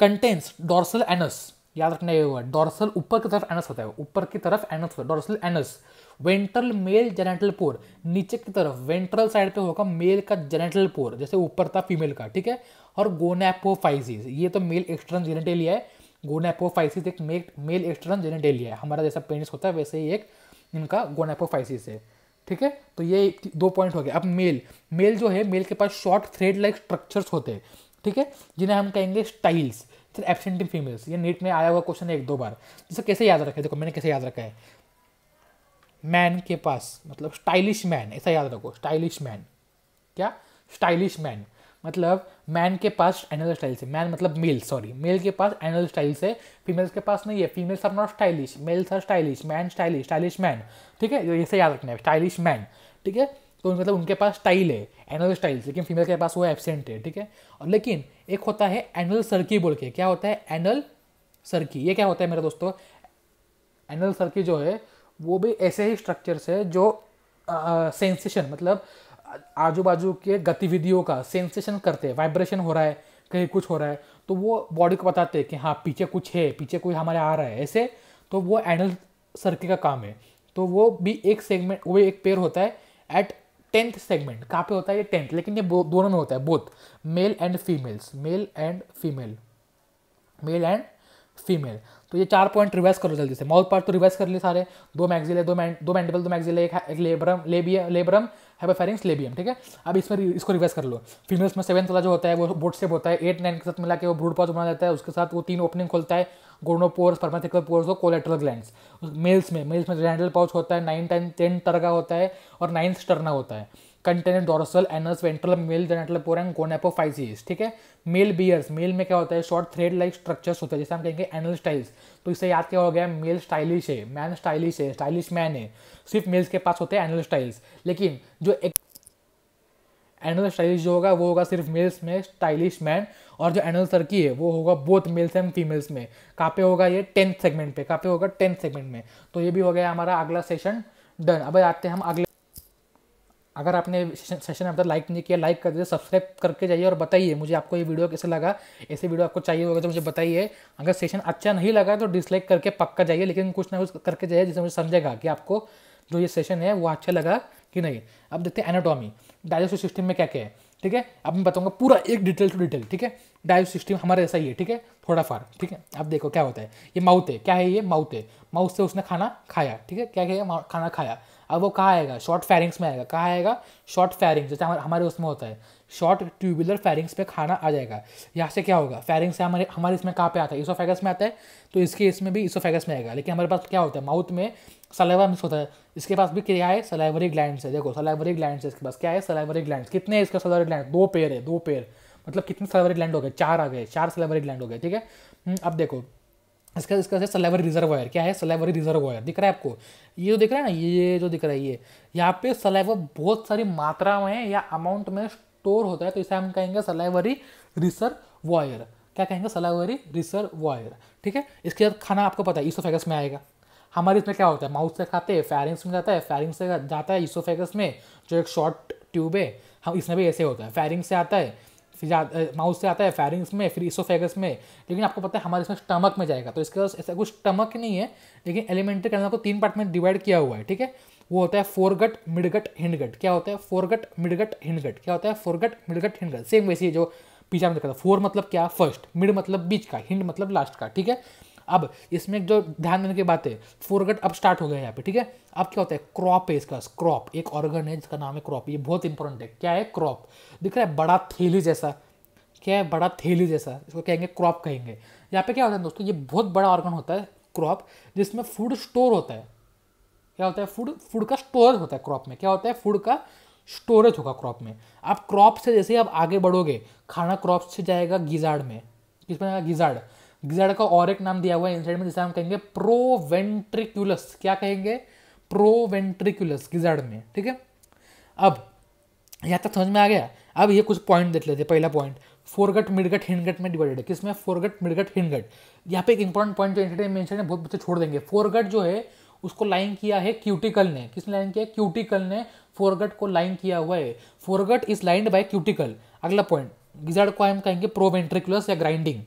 कंटेंस डोर्सल एनस याद रखना ये हुआ डोरसल ऊपर की तरफ एनस होता है ऊपर की तरफ एनस होता है dorsal anus ventral male genital pore नीचे की तरफ वेंट्रल साइड पे होगा मेल का जेनेटल पोर जैसे ऊपर था फीमेल का ठीक है और गोनेपोफाइसिस ये तो मेल एक्सटर्नल जेनेटेलिया है गोनेपोफाइसिस एक मेल मेल एक्सटर्नल जेनेटेलिया है हमारा जैसा पेनिस होता है वैसे ही एक इनका गोनेपोफाइसिस है ठीक है तो ये दो पॉइंट हो गए अब मेल मेल जो है मेल के पास शॉर्ट थ्रेड लाइक स्ट्रक्चर्स होते हैं ठीक है जिन्हें हम कहेंगे स्टाइल्स सिर्फ एबसेंटिंग फीमेल्स ये नीट में आया हुआ क्वेश्चन है एक दो बार जिसे कैसे याद रखा है देखो मैंने कैसे याद रखा है मैन के पास मतलब स्टाइलिश मैन ऐसा याद रखो स्टाइलिश मैन क्या स्टाइलिश मैन मतलब मैन के पास एनल स्टाइल से मैन मतलब मेल सॉरी मेल के पास एनल स्टाइल से फीमेल्स के पास नहीं है females are not stylish males are stylish man stylish stylish man ठीक है ये ऐसे याद रखना है स्टाइलिश मैन ठीक है तो मतलब उनके पास स्टाइल है एनल स्टाइल लेकिन फीमेल के पास वो एबसेंट है ठीक है और लेकिन एक होता है एनल सर्की बोल के क्या होता है एनल सर्की ये क्या होता है मेरे दोस्तों एनल सर्की जो है वो भी ऐसे ही स्ट्रक्चर्स है जो सेंसेशन मतलब आजू बाजू के गतिविधियों का सेंसेशन करते हैं वाइब्रेशन हो रहा है कहीं कुछ हो रहा है तो वो बॉडी को बताते हैं कि हाँ पीछे कुछ है पीछे कोई हमारे आ रहा है ऐसे तो वो एनल सर्की का काम है तो वो भी एक सेगमेंट वो एक पेयर होता है एट टेंथ सेगमेंट कहाँ पे होता है ये टेंथ लेकिन ये दोनों में होता है both male and females male and female male and female तो ये चार पॉइंट रिवाइज करो जल्दी से माउथ पार्ट तो रिवाइज कर लिए सारे दो मैगजिले दो मैं दो मैंडेबल दो मैगजिले एक, एक labrum labium labrum hypopharynx labium ठीक है अब इसमें इसको रिवाइज कर लो फीमेल्स में सेवन वाला जो होता है वो बोट सेप होता है एट नाइन के साथ मिला के वो ब्रूड पॉज बना जाता है उसके साथ वो तीन ओपनिंग खोलता है पोर्स परमाथिकल पोर्स और कोलेट्रल ग्लैंड मेल्स में मेल्स में रैंडल पाउच होता है नाइन टेन टेन टर्गा होता है और नाइन्थ टर्ना होता है container dorsal anus ventral male genital pore and gonapophysis ठीक है मेल बियर्स मेल में क्या होता है शॉर्ट थ्रेड लाइक स्ट्रक्चर्स होते हैं जैसे हम कहेंगे एनल स्टाइल्स तो इससे याद क्या हो गया मेल स्टाइलिश है मैन स्टाइलिश है स्टाइलिश मैन है सिर्फ मेल्स के पास होते हैं एनल स्टाइल्स लेकिन जो एक एनल स्टाइलिश जो होगा वो होगा सिर्फ मेल्स में स्टाइलिश मैन और जो एनल सर्की है वो होगा बोथ मेल्स एंड फीमेल्स में कहाँ पे होगा ये टेंथ सेगमेंट पे कहाँ पे होगा टेंथ सेगमेंट में तो ये भी हो गया हमारा अगला सेशन डन अब आते हैं हम अगले अगर आपने सेशन अब तक लाइक नहीं किया लाइक कर दीजिए सब्सक्राइब करके जाइए और बताइए मुझे आपको ये वीडियो कैसे लगा ऐसे वीडियो आपको चाहिए होगा तो मुझे बताइए अगर सेशन अच्छा नहीं लगा तो डिसलाइक करके पक्का जाइए लेकिन कुछ ना कुछ करके जाइए जिससे मुझे समझेगा कि आपको जो ये सेशन है वो अच्छा लगा कि नहीं अब देखते हैं एनाटॉमी डाइजेस्टिव सिस्टम में क्या क्या है ठीक है अब मैं बताऊंगा पूरा एक डिटेल टू डिटेल ठीक है डाइजेस्टिव सिस्टम हमारा ऐसा ही है ठीक है थोड़ा फार ठीक है अब देखो क्या होता है ये माउथ है क्या है ये माउथ है माउथ से उसने खाना खाया ठीक है क्या क्या खाना खाया अब वो कहाँ आएगा शॉर्ट फेरिंग्स में आएगा कहाँ आएगा शॉर्ट फेरिंग्स जैसे हमारे उसमें होता है शॉर्ट ट्यूबुलर फेरिंग्स पे खाना आ जाएगा यहाँ से क्या होगा फेरिंग्स हमारे हमारे इसमें कहाँ पे आता है इसोफेगस में आता है तो इसके इसमें भी इसोफेगस में आएगा लेकिन हमारे पास क्या होता है माउथ में सलाइवा मिक्स होता है इसके पास भी क्या है सलाइवरी ग्लैंड है देखो सलाइवरी ग्लैंड है इसके पास क्या है सलाइवरी ग्लैंड कितने इसका सलाइवरी ग्लैंड दो पेयर है दो पेयर मतलब कितने सलाइवरी ग्लैंड हो गए चार आ गए चार सलाइवरी ग्लैंड हो गए ठीक है हम्म, अब देखो इसका इसका है सलेवरी वायर क्या है सलेवरी वायर दिख रहा है आपको ये जो दिख रहा है ना ये जो दिख रहा है ये यहाँ पे सलेवा बहुत सारी मात्रा में या अमाउंट में स्टोर होता है तो इसे हम कहेंगे सलेवरी वायर क्या कहेंगे सलावरी वायर ठीक है इसके बाद खाना आपको पता है ईसोफेगस में आएगा हमारे इसमें क्या होता है माउथ से खाते हैं फेरिंग्स में जाता है फेरिंग्स से जाता है ईसोफेगस में जो एक शॉर्ट ट्यूब है हम हाँ, इसमें भी ऐसे होता है फेरिंग से आता है फिर माउथ से आता है फैरिंग्स में फिर इसोफेगस में लेकिन आपको पता है हमारे इसमें स्टमक में जाएगा तो इसके ऐसा कुछ स्टमक नहीं है लेकिन एलिमेंट्री कैनल को तीन पार्ट में डिवाइड किया हुआ है ठीक है वो होता है फोरगट मिडगट हिंडगट क्या होता है फोरगट मिडगट हिंडगट क्या होता है फोरगट मिडगट हिंडगट सेम वैसे जो पीछा में देखा था फोर मतलब क्या फर्स्ट मिड मतलब बीच का हिंड मतलब लास्ट का ठीक है अब इसमें जो ध्यान देने की बात है फोरगट अब स्टार्ट हो गया यहाँ पे ठीक है अब क्या होता है क्रॉप है इसका क्रॉप एक ऑर्गन है जिसका नाम है क्रॉप ये बहुत इंपॉर्टेंट है क्या है क्रॉप दिख रहा है बड़ा थैली जैसा क्या है बड़ा थैली जैसा इसको कहेंगे क्रॉप कहेंगे यहाँ पे क्या होता है दोस्तों ये बहुत बड़ा ऑर्गन होता है क्रॉप जिसमें फूड स्टोर होता है क्या होता है फूड फूड का स्टोरेज होता है क्रॉप में क्या होता है फूड का स्टोरेज होगा क्रॉप में आप क्रॉप से जैसे आप आगे बढ़ोगे खाना क्रॉप से जाएगा गिजाड़ में किस में जाएगा गिजर्ड का और एक नाम दिया हुआ है इंसाइड में जिसे हम कहेंगे प्रोवेंट्रिकुलस क्या कहेंगे प्रोवेंट्रिकुलस गिजर्ड में ठीक है अब यहाँ तक तो समझ में आ गया अब ये कुछ पॉइंट देख लेते पहला पॉइंट फोरगट मिडगट हिंडगट में डिवाइडेड है किसमें फोरगट मिडगट हिंडगट यहाँ पे एक इंपॉर्टेंट पॉइंट जो इंटरटेन मेंशन है बहुत बच्चे छोड़ देंगे फोरगट जो है उसको लाइन किया है क्यूटिकल ने किसने लाइन किया है क्यूटिकल ने फोरगट को लाइन किया हुआ है foregut is lined by cuticle अगला पॉइंट गिजर्ड को हम कहेंगे प्रोवेंट्रिकुलस या ग्राइंडिंग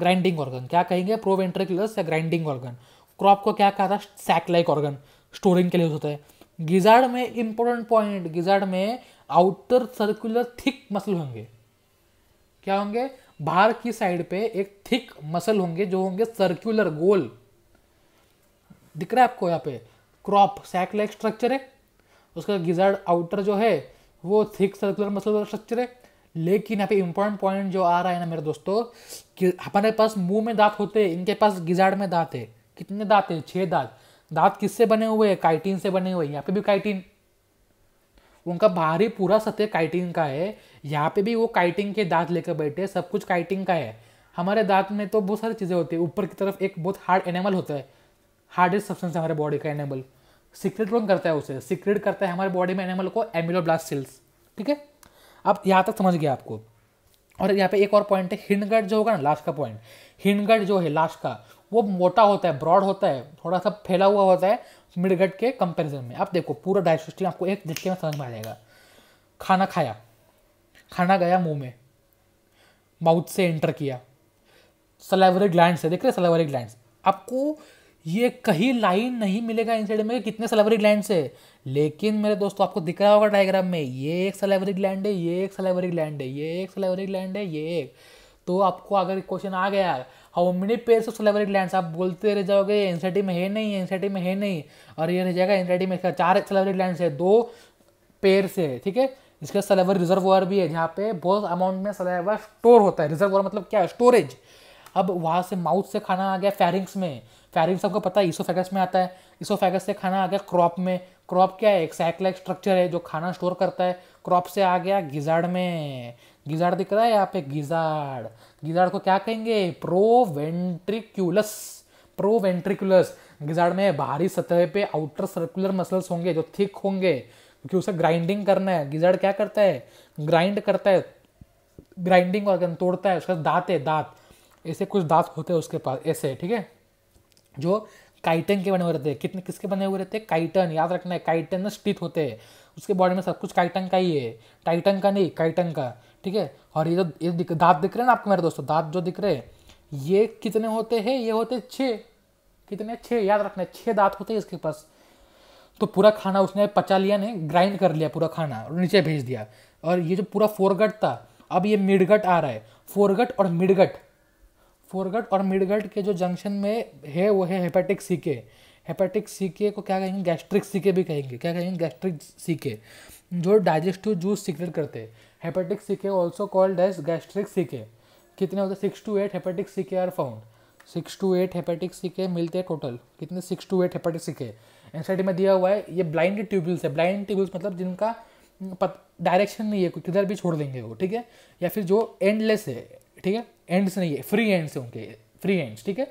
ग्राइंडिंग ऑर्गन क्या कहेंगे प्रोवेंट्रिकुलस या ग्राइंडिंग ऑर्गन क्रॉप को क्या कहा था सैक लाइक ऑर्गन स्टोरिंग के लिए होता है गिजार्ड में इंपॉर्टेंट पॉइंट गिजार्ड में आउटर सर्कुलर थिक मसल होंगे क्या होंगे बाहर की साइड पे एक थिक मसल होंगे जो होंगे सर्कुलर गोल दिख रहा है आपको यहाँ पे क्रॉप सैक लाइक स्ट्रक्चर है उसका गिजार्ड आउटर जो है वो थिक सर्कुलर मसल स्ट्रक्चर है लेकिन यहाँ पे इंपॉर्टेंट पॉइंट जो आ रहा है ना मेरे दोस्तों कि हमारे पास मुंह में दांत होते हैं इनके पास गिजाड़ में दांत है कितने दांत है छह दांत दांत किससे बने हुए हैं काइटिन से बने हुए हैं यहाँ पे भी काइटिन उनका बाहरी पूरा सतह काइटिन का है यहाँ पे भी वो काइटिंग के दांत लेकर बैठे सब कुछ काइटिंग का है हमारे दांत में तो बहुत सारी चीज़ें होती है ऊपर की तरफ एक बहुत हार्ड एनिमल होता है हार्डेस्ट सब्सटेंस हमारे बॉडी का एनिमल सिक्रेट कौन करता है उसे सिक्रेट करता है हमारे बॉडी में एनिमल को एमिलोब्लास्ट सेल्स ठीक है अब यहाँ तक समझ गया आपको और यहाँ पे एक और पॉइंट है हिंडगढ़ जो होगा ना लास्ट का पॉइंट हिंडगढ़ जो है लास्ट का वो मोटा होता है ब्रॉड होता है थोड़ा सा फैला हुआ होता है मिडगढ़ के कंपेरिजन में आप देखो पूरा डाइजेस्टिव आपको एक झटके में समझ में आ जाएगा खाना खाया खाना गया मुंह में माउथ से एंटर किया सलाइवरी ग्लैंड से देख रहे सलाइवरी ग्लैंड आपको ये कहीं लाइन नहीं मिलेगा इन साइड में कितने सलेवरी ग्लैंड से लेकिन मेरे दोस्तों आपको दिख रहा होगा डायग्राम में ये एक सलेवरी ग्लैंड है ये एक सलेवरी ग्लैंड है ये एक सलेवरी ग्लैंड है ये एक तो आपको अगर क्वेश्चन आ गया how many pairs of salivary gland आप बोलते रह जाओगे एनसीटी में है नहीं एनसीटी में है नहीं और ये रह जाएगा एनसीटी में चार सलेवरी ग्लैंड है दो पेयर से ठीक है इसके सलेवर रिजर्वर भी है जहाँ पे बहुत अमाउंट में सलेवर स्टोर होता है रिजर्व रिजर्वर मतलब क्या है स्टोरेज अब वहाँ से माउथ से खाना आ गया फेरिंग्स में फैरिन्स सबको पता है ईसोफेगस में आता है ईसोफेगस से खाना आ गया क्रॉप में क्रॉप क्या है एक साइक्लाइक स्ट्रक्चर है जो खाना स्टोर करता है क्रॉप से आ गया गिजार्ड में गिजार्ड दिख रहा है यहाँ पे गिजार्ड गिजार्ड को क्या कहेंगे प्रोवेंट्रिक्यूलस प्रोवेंट्रिकुलस गिजार्ड में बाहरी सतह पे आउटर सर्कुलर मसल्स होंगे जो थिक होंगे क्योंकि उसे ग्राइंडिंग करना है गिजार्ड क्या करता है ग्राइंड करता है ग्राइंडिंग ऑर्गन तोड़ता है उसके दांत है दांत ऐसे कुछ दांत होते हैं उसके पास ऐसे ठीक है जो काइटन के बने हुए रहते हैं कितने किसके बने हुए रहते हैं काइटन याद रखना है काइटन में स्टित होते हैं उसके बॉडी में सब कुछ काइटन का ही है टाइटन का नहीं काइटन का ठीक है और ये जो ये दिख, दांत दिख रहे हैं ना आपको मेरे दोस्तों दांत जो दिख रहे हैं ये कितने होते हैं ये होते हैं छः कितने छः याद रखना है छः दांत होते हैं इसके पास तो पूरा खाना उसने पचा लिया ने ग्राइंड कर लिया पूरा खाना और नीचे भेज दिया और ये जो पूरा फोरगट था अब ये मिडगट आ रहा है फोरगट और मिडगट फोरगट और मिडगट के जो जंक्शन में है वो है हेपेटिक सीके हेपेटिक सीके को क्या कहेंगे गैस्ट्रिक सीके भी कहेंगे क्या कहेंगे गैस्ट्रिक सीके जो डाइजेस्टिव जूस सीक्रेट करते हैं hepatic caeca also called as gastric caeca कितने होते हैं six to eight hepatic caeca are found six to eight hepatic caeca मिलते हैं टोटल कितने six to eight hepatic caeca NCERT में दिया हुआ है ये ब्लाइंड ट्यूबल्स है ब्लाइंड ट्यूबल्स मतलब जिनका डायरेक्शन नहीं है किधर भी छोड़ देंगे वो ठीक है या फिर जो एंडलेस है ठीक है एंड्स नहीं है फ्री एंड्स हैं उनके फ्री एंड्स ठीक है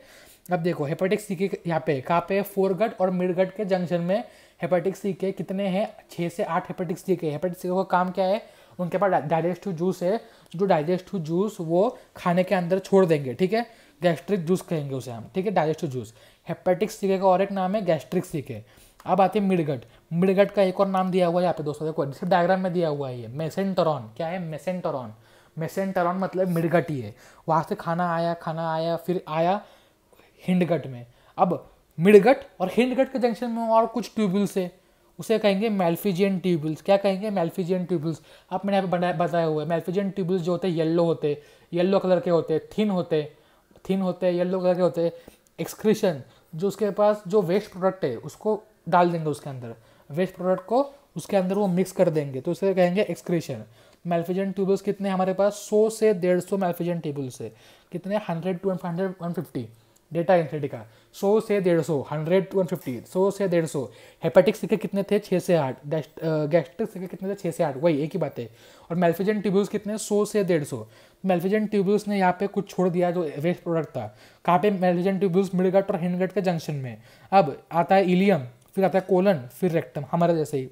अब देखो हेपेटिक सी के यहाँ पे कहाँ पे फोर गट और मिड गट के जंक्शन में हेपेटिक सी के कितने हैं छः से आठ हेपेटिक सी के हेपेटिक सी का काम क्या है उनके पास डाइजेस्टिव जूस है जो डाइजेस्टिव जूस वो खाने के अंदर छोड़ देंगे ठीक है गैस्ट्रिक जूस कहेंगे उसे हम ठीक है डाइजेस्टिव जूस हेपेटिक सीके का और एक नाम है गैस्ट्रिक सीके अब आते हैं मिडगट मिडगट का एक और नाम दिया हुआ है यहाँ पे दोस्तों देखो डायग्राम में दिया हुआ है ये मेसेंटरॉन क्या है मेसेंटोरॉन मेसेंट अराउंड मतलब मिडगट ही है वहाँ से खाना आया खाना आया फिर आया हिंडगट में अब मिडगट और हिंडगट के जंक्शन में और कुछ ट्यूबल्स है उसे कहेंगे मेल्फिजियन ट्यूबल्स क्या कहेंगे मेल्फिजियन ट्यूबल्स आप मैंने यहाँ पर बताया हुआ है मेल्फिजियन ट्यूबल्स जो होते हैं येल्लो होते येल्लो कलर के होते थिन होते थिन होते येल्लो कलर के होते एक्सक्रीशन जो उसके पास जो वेस्ट प्रोडक्ट है उसको डाल देंगे उसके अंदर वेस्ट प्रोडक्ट को उसके अंदर वो मिक्स कर देंगे तो उसे कहेंगे एक्सक्रीशन मेल्फिजेंट ट्यूबल्स कितने हमारे पास सौ से डेढ़ सौ मेल्फिजन ट्यूबल्स है कितने hundred to hundred one fifty data entry का सौ से डेढ़ सौ हंड्रेड टू वन फिफ्टी सौ से डेढ़ सौ हेपेटिक सिक्के कितने थे छः से आठ गैस्ट्रिक सिक्के कितने थे छः से आठ वही एक ही बात है और मेल्फिजन ट्यूबल्स कितने सौ से डेढ़ सौ मेल्फिजन ट्यूबल्स ने यहाँ पे कुछ छोड़ दिया जो वेस्ट प्रोडक्ट था कहाँ पे मेल्फिजन ट्यूबल्स मिडगट और हिंडगट के जंक्शन में अब आता है इलियम फिर आता है कोलन फिर रेक्टम हमारे जैसे ही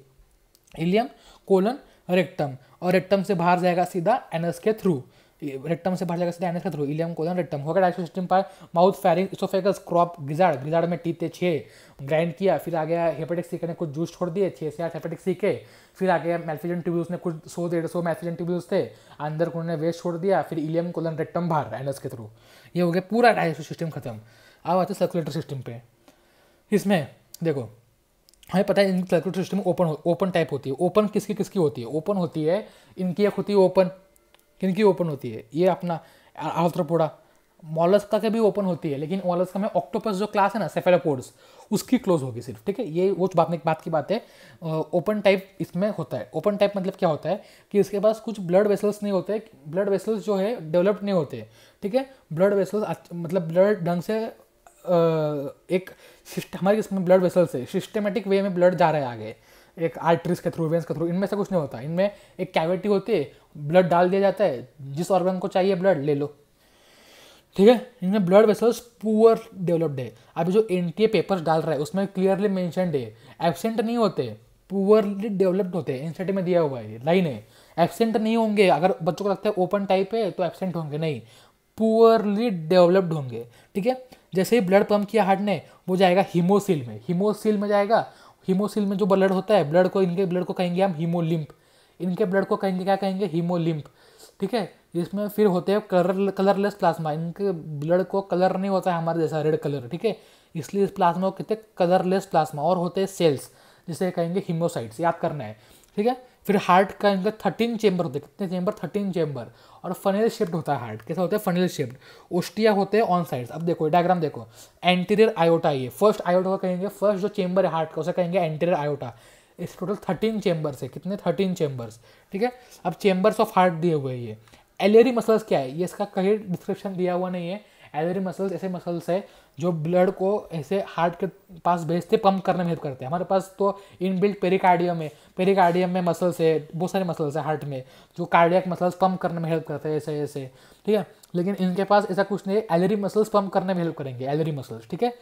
इलियम कोलन रेक्टम और रेक्टम से बाहर जाएगा सीधा एनएस के थ्रू रेक्टम से बाहर जाएगा सीधा एनएस के थ्रू इलियम कोलन रेक्टम होगा डाइजेस्टिव सिस्टम पर mouth pharynx oesophagus crop gizzard gizzard में टीते छः ग्राइंड किया फिर आ गया हेपेटिक सीके ने कुछ जूस छोड़ दिए छः से आठ हेपेटिक सीके फिर आ गया मेल्फिजन ट्यूब्यूल्स ने कुछ सौ डेढ़ सौ मेल्फिजन ट्यूब्यूल्स थे अंदर उन्होंने वेस्ट छोड़ दिया फिर इलियम कोलन रेक्टम बाहर एनएस के थ्रू ये हो गया पूरा डाइजेस्टिव सिस्टम खत्म अब आते सर्कुलेटरी सिस्टम पे इसमें देखो हमें पता है इनकी circular system open open type होती है ओपन किसकी किसकी होती है ओपन होती है इनकी एक होती है ओपन किनकी ओपन होती है ये अपना आर्थ्रोपोडा मोलस्का के भी ओपन होती है लेकिन मोलस्का में ऑक्टोपस जो क्लास है ना सेफेलोपोड्स उसकी क्लोज होगी सिर्फ ठीक है ये वो बात बात की बात है ओपन टाइप इसमें होता है ओपन टाइप मतलब क्या होता है कि इसके पास कुछ ब्लड वेसल्स नहीं होते ब्लड वेसल्स जो है डेवलप्ड नहीं होते ठीक है ब्लड वेसल्स मतलब ब्लड ढंग से एक हमारे इसमें ब्लड वेसल से सिस्टमेटिक वे में ब्लड जा रहे हैं आगे एक आर्टरीज के थ्रू वेंस के थ्रू इनमें से कुछ नहीं होता इनमें एक कैविटी होती है ब्लड डाल दिया जाता है जिस ऑर्गन को चाहिए ब्लड ले लो ठीक है इनमें ब्लड वेसल्स पुअर डेवलप्ड है अभी जो एन टी पेपर्स डाल रहा है उसमें क्लियरली मैंशनड है एबसेंट नहीं होते पुअरली डेवलप्ड होते हैं एनसीटी में दिया हुआ है लाइन है एबसेंट नहीं होंगे अगर बच्चों को लगता है ओपन टाइप है तो एबसेंट होंगे नहीं पुअरली डेवलप्ड होंगे ठीक है जैसे ही ब्लड पम्प किया हार्ट ने वो जाएगा हीमोसिल में हीमोसिल में जाएगा हीमोसिल में जो ब्लड होता है ब्लड को इनके ब्लड को कहेंगे हम हीमोलिम्प इनके ब्लड को कहेंगे क्या कहेंगे हीमोलिम्प ठीक है इसमें फिर होते हैं कलर कलरलेस प्लाज्मा इनके ब्लड को कलर नहीं होता है हमारे जैसा रेड कलर ठीक है इसलिए इस प्लाज्मा को कहते हैं कलरलेस प्लाज्मा और होते हैं सेल्स जिसे कहेंगे हीमोसाइट्स याद करना है ठीक है फिर हार्ट का इनका थर्टीन चेंबर होते हैं कितने चेंबर थर्टीन चैम्बर और फनेल शेप्ड होता है हार्ट कैसा होता है फनेल शेप्ड ओस्टिया होते हैं ऑन साइड्स अब देखो डायग्राम देखो एंटीरियर आयोटा ये फर्स्ट आयोटा का कहेंगे फर्स्ट जो चेंबर है हार्ट का उसे कहेंगे एंटीरियर आयोटा इस टोटल थर्टीन चेंबर्स है कितने थर्टीन चैम्बर्स ठीक है अब चेंबर्स ऑफ हार्ट दिए हुए ये एलेरी मसल्स क्या है ये इसका कहीं डिस्क्रिप्शन दिया हुआ नहीं है एलेरी मसल्स ऐसे मसल्स है जो ब्लड को ऐसे हार्ट के पास भेजते पंप करने में हेल्प करते हैं हमारे पास तो इनबिल्ट पेरिकार्डियम है पेरिकार्डियम में मसल्स है बहुत सारे मसल्स है हार्ट में जो कार्डियक मसल्स पंप करने में हेल्प करते हैं ऐसे ऐसे ठीक है लेकिन इनके पास ऐसा कुछ नहीं है एलरी मसल्स पंप करने में हेल्प करेंगे एलरी मसल्स ठीक है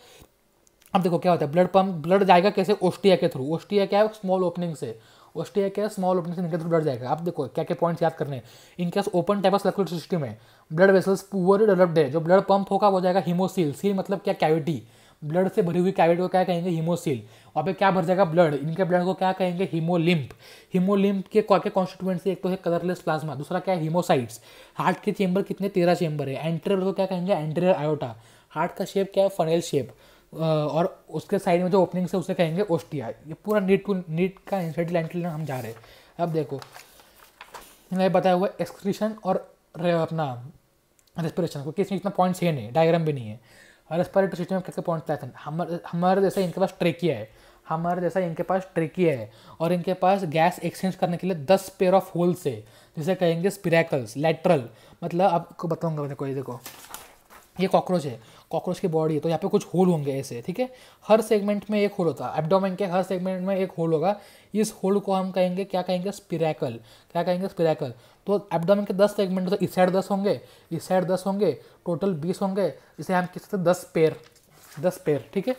अब देखो क्या होता है ब्लड पंप ब्लड जाएगा कैसे ओस्टिया के थ्रू ओस्टिया क्या है स्मॉल ओपनिंग से ऑस्ट्रिया क्या स्मॉल ओपन से निकल ब्लड जाएगा आप देखो क्या क्या पॉइंट्स याद करने हैं इनके पास open type of circular system है ब्लड वेसल्स पुअर डेवलप्ड है जो ब्लड पंप होगा वो जाएगा हीमोसील सील मतलब क्या कैविटी ब्लड से भरी हुई कैविटी को क्या कहेंगे हीमोसील वहाँ पे क्या भर जाएगा ब्लड इनके ब्लड को क्या कहेंगे हीमोलिम्प हीमोलिम्प के क्या कॉन्स्टिट्यूएंट्स एक तो है कलरलेस प्लाज्मा दूसरा क्या है हीमोसाइट्स हार्ट के चेंबर कितने तेरह चेंबर है एंटेरियर को क्या कहेंगे एंटेरियर आयोटा हार्ट का शेप क्या है फनेल शेप और उसके साइड में जो ओपनिंग्स है उसे कहेंगे ओस्टिया ये पूरा नीट टू नीट का इंसर्ट लाइन के लिए हम जा रहे हैं अब देखो मैंने बताया हुआ एक्सक्रीशन और अपना रेस्पिरेशन क्योंकि इसमें इतना पॉइंट्स है नहीं डायग्राम भी नहीं है और रेस्पिरेटरी सिस्टम में कितने पॉइंट्स आते हैं हमारे हमारे जैसा इनके पास ट्रेकिया है हमारे जैसा इनके पास ट्रेकिया है और इनके पास गैस एक्सचेंज करने के लिए दस पेयर ऑफ होल्स है जिसे कहेंगे स्पिरेकल्स लेटरल मतलब आपको बताऊंगा मैंने कोई देखो ये कॉकरोच है कॉकरोच की बॉडी है तो यहाँ पे कुछ होल होंगे ऐसे ठीक है हर सेगमेंट में एक होल होता है एबडोमेन के हर सेगमेंट में एक होल होगा इस होल को हम कहेंगे क्या कहेंगे स्पिरैकल क्या कहेंगे स्पिरैकल तो एबडोमेन के दस सेगमेंट तो इस साइड दस होंगे इस साइड दस होंगे टोटल बीस होंगे इसे हम कह सकते दस पेयर दस पेयर ठीक है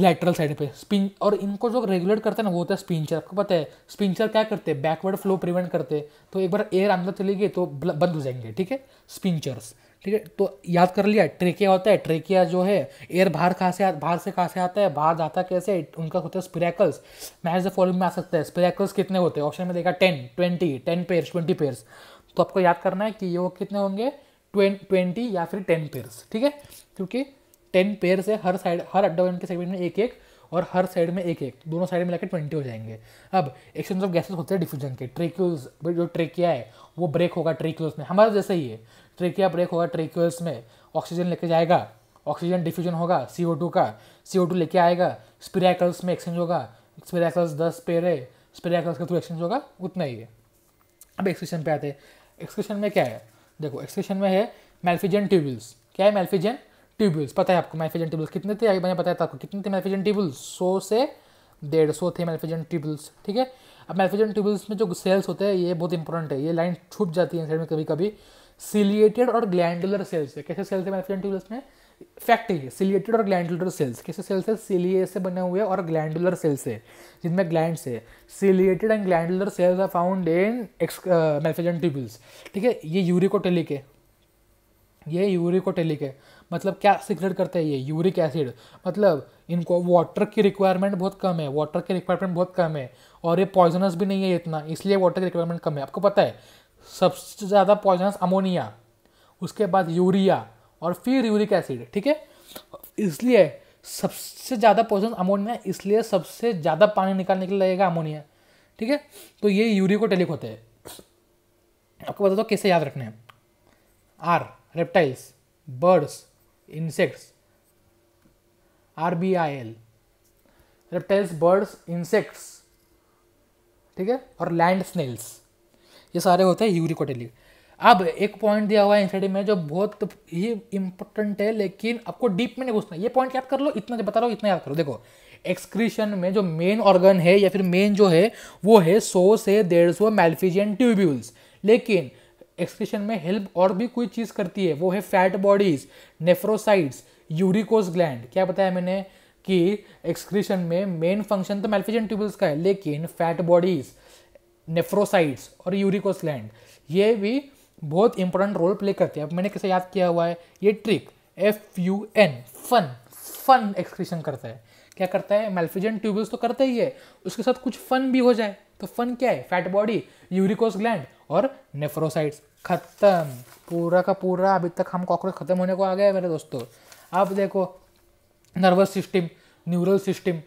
लेटरल साइड पे स्पिन और इनको जो रेगुलेट करते हैं ना वो होता है स्पिंचर आपको पता है स्पिंचर क्या करते हैं बैकवर्ड फ्लो प्रिवेंट करते हैं तो एक बार एयर अंदर चली गई तो बंद हो जाएंगे ठीक है स्पिंचर्स ठीक है तो याद कर लिया ट्रेकिया होता है ट्रेकिया जो है एयर बाहर कहाँ से बाहर से कहाँ से आता है बाहर जाता कैसे उनका होता है स्प्रैकल्स मैच द फॉलोइंग में आ सकता है स्प्रैकल्स कितने होते हैं ऑप्शन में देखा ten twenty ten pairs twenty pairs तो आपको याद करना है कि ये वो कितने होंगे ट्वेंटी या फिर टेन पेयर्स ठीक है क्योंकि टेन पेयर्स है हर साइड हर अड्डा के सेगमेंट में एक एक और हर साइड में एक एक दोनों साइड में लाकर ट्वेंटी हो जाएंगे अब एक्सचेंज ऑफ गैसेस होते हैं डिफ्यूजन के ट्रेक्यूल्स जो ट्रेकिया है वो ब्रेक होगा ट्रेक्यूल्स में हमारा जैसे ही है ट्रेकिया ब्रेक होगा ट्रेक्यूल्स में ऑक्सीजन लेके जाएगा ऑक्सीजन डिफ्यूजन होगा सी ओ टू का सी ओ टू लेके आएगा स्पिराकल्स में एक्सचेंज होगा स्पिराकल्स दस पेड़ है स्पिराकल्स का थ्रू एक्सचेंज होगा उतना ही है अब एक्सक्रेशन पे आते हैं एक्सक्रेशन में क्या है देखो एक्सक्रेशन में है मेल्फिजन ट्यूबल्स क्या है मेल्फिजन ट्यूबल्स पता है आपको मेल्फिजन ट्यूबल्स कितने थे मैंने बताया था आपको कितने थे मेल्फिजन ट्यूबल्स सौ से डेढ़ सौ थे मेल्फिजन ट्यूबल्स ठीक है अब मेल्फिजन ट्यूबल्स में जो सेल्स होते हैं ये बहुत इंपॉर्टेंट है ये लाइन छुप जाती है साइड में कभी कभी सिलिएटेड और ग्लैंडुलर सेल्स है कैसे सेल्स है में फैक्ट है सिलिएटेड और ग्लैंडुलर सेल्स कैसे सेल्स है सिलिए से बने हुए और ग्लैंडुलर सेल्स है जिनमें ग्लैंड है ciliated and glandular cells are found in एक्स मैफेजन ट्यूबल्स ठीक है ये यूरिकोटेलिक है ये यूरिकोटेलिक है मतलब क्या सिक्रेट करते हैं ये यूरिक एसिड मतलब इनको वाटर की रिक्वायरमेंट बहुत कम है वाटर की रिक्वायरमेंट बहुत कम है और ये पॉइजनस भी नहीं है इतना इसलिए वाटर की रिक्वायरमेंट कम है आपको पता है सबसे ज़्यादा पॉइजनस अमोनिया उसके बाद यूरिया और फिर यूरिक एसिड ठीक है इसलिए सबसे ज़्यादा पॉइजन अमोनिया इसलिए सबसे ज़्यादा पानी निकालने के लिए लगेगा अमोनिया ठीक है तो ये यूरिकोटेलिक होते हैं आपको बता दो कैसे याद रखने हैं R reptiles birds insects R B I L reptiles birds insects ठीक है और लैंड स्नेल्स ये सारे होते हैं यूरिकोटेली अब एक पॉइंट दिया हुआ है एनसीडी में जो बहुत ही इंपॉर्टेंट है लेकिन आपको डीप में नहीं घुसना ये पॉइंट याद कर लो इतना बता रहा हूँ इतना याद करो देखो एक्सक्रीशन में जो मेन ऑर्गन है या फिर मेन जो है वो है सौ से डेढ़ सौ मेल्फिजियन ट्यूब्यूल्स लेकिन एक्सक्रीशन में हेल्प और भी कोई चीज़ करती है वो है fat bodies nephrocytes uricose gland क्या बताया मैंने कि एक्सक्रीशन में मेन फंक्शन तो मेल्फिजियन ट्यूब्यूल्स का है लेकिन फैट बॉडीज नेफ्रोसाइट्स और लैंड ये भी बहुत इंपॉर्टेंट रोल प्ले करते हैं अब मैंने कैसे याद किया हुआ है ये trick F U N fun fun excretion करता है क्या करता है मेल्फिजन ट्यूबल्स तो करता ही है उसके साथ कुछ फन भी हो जाए तो फन क्या है फैट बॉडी यूरिकोस ग्लैंड और नेफ्रोसाइट्स खत्म पूरा का पूरा अभी तक हम कॉकरोच खत्म होने को आ गया है मेरे दोस्तों अब देखो नर्वस सिस्टम न्यूरल सिस्टम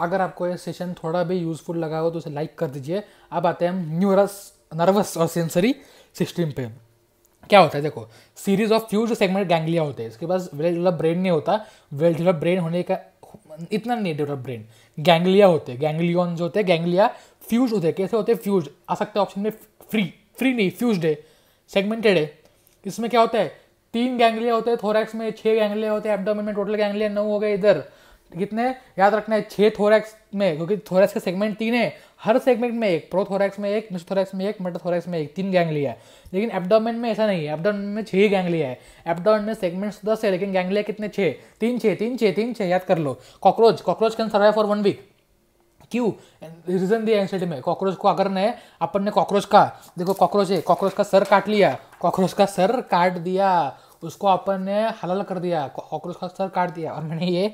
अगर आपको ये सेशन थोड़ा भी यूज़फुल लगा हो तो उसे लाइक कर दीजिए अब आते हैं हम न्यूरस नर्वस और सेंसरी सिस्टम पे क्या होता है देखो सीरीज ऑफ फ्यू जो सेगमेंट गैंग्लिया होते हैं इसके पास वेल डेवलप ब्रेन नहीं होता वेल डेवलप ब्रेन होने का इतना नहीं डेवलप ब्रेन गैंग्लिया होते हैं गैंग्लियन जो होते हैं गैंग्लिया फ्यूज होते हैं कैसे होते हैं फ्यूज आ सकते ऑप्शन में फ्री फ्री नहीं फ्यूज है सेगमेंटेड है इसमें क्या होता है तीन गैंग्लिया होते हैं थोरैक्स में छह गैंग्लिया होते हैं एब्डोमेन में टोटल गैंग्लिया नौ हो गए इधर कितने याद रखना है छह थोरैक्स में क्योंकि थोरैक्स के सेगमेंट तीन है हर सेगमेंट में एक प्रोथोरैक्स में एक मिस्टोरैक्स में एक मेटाथोरैक्स में एक तीन गैंगलिया है लेकिन एबडोमेन में ऐसा नहीं है एबडोमेन में छः गैंगलिया है एबडोमेन में सेगमेंट्स दस है लेकिन गैंगलिया कितने छह तीन छह तीन छह तीन छह याद कर लो cockroach cockroach can survive for one week क्यों रीजन दिया एनसीटी में कॉकरोच को अगर ने अपन ने कॉकरोच का देखो कॉकरोच है कॉकरोच का सर काट लिया कॉकरोच का सर काट दिया तो उसको अपन ने हलल कर दिया कॉकरोच का सर काट दिया और मैंने ये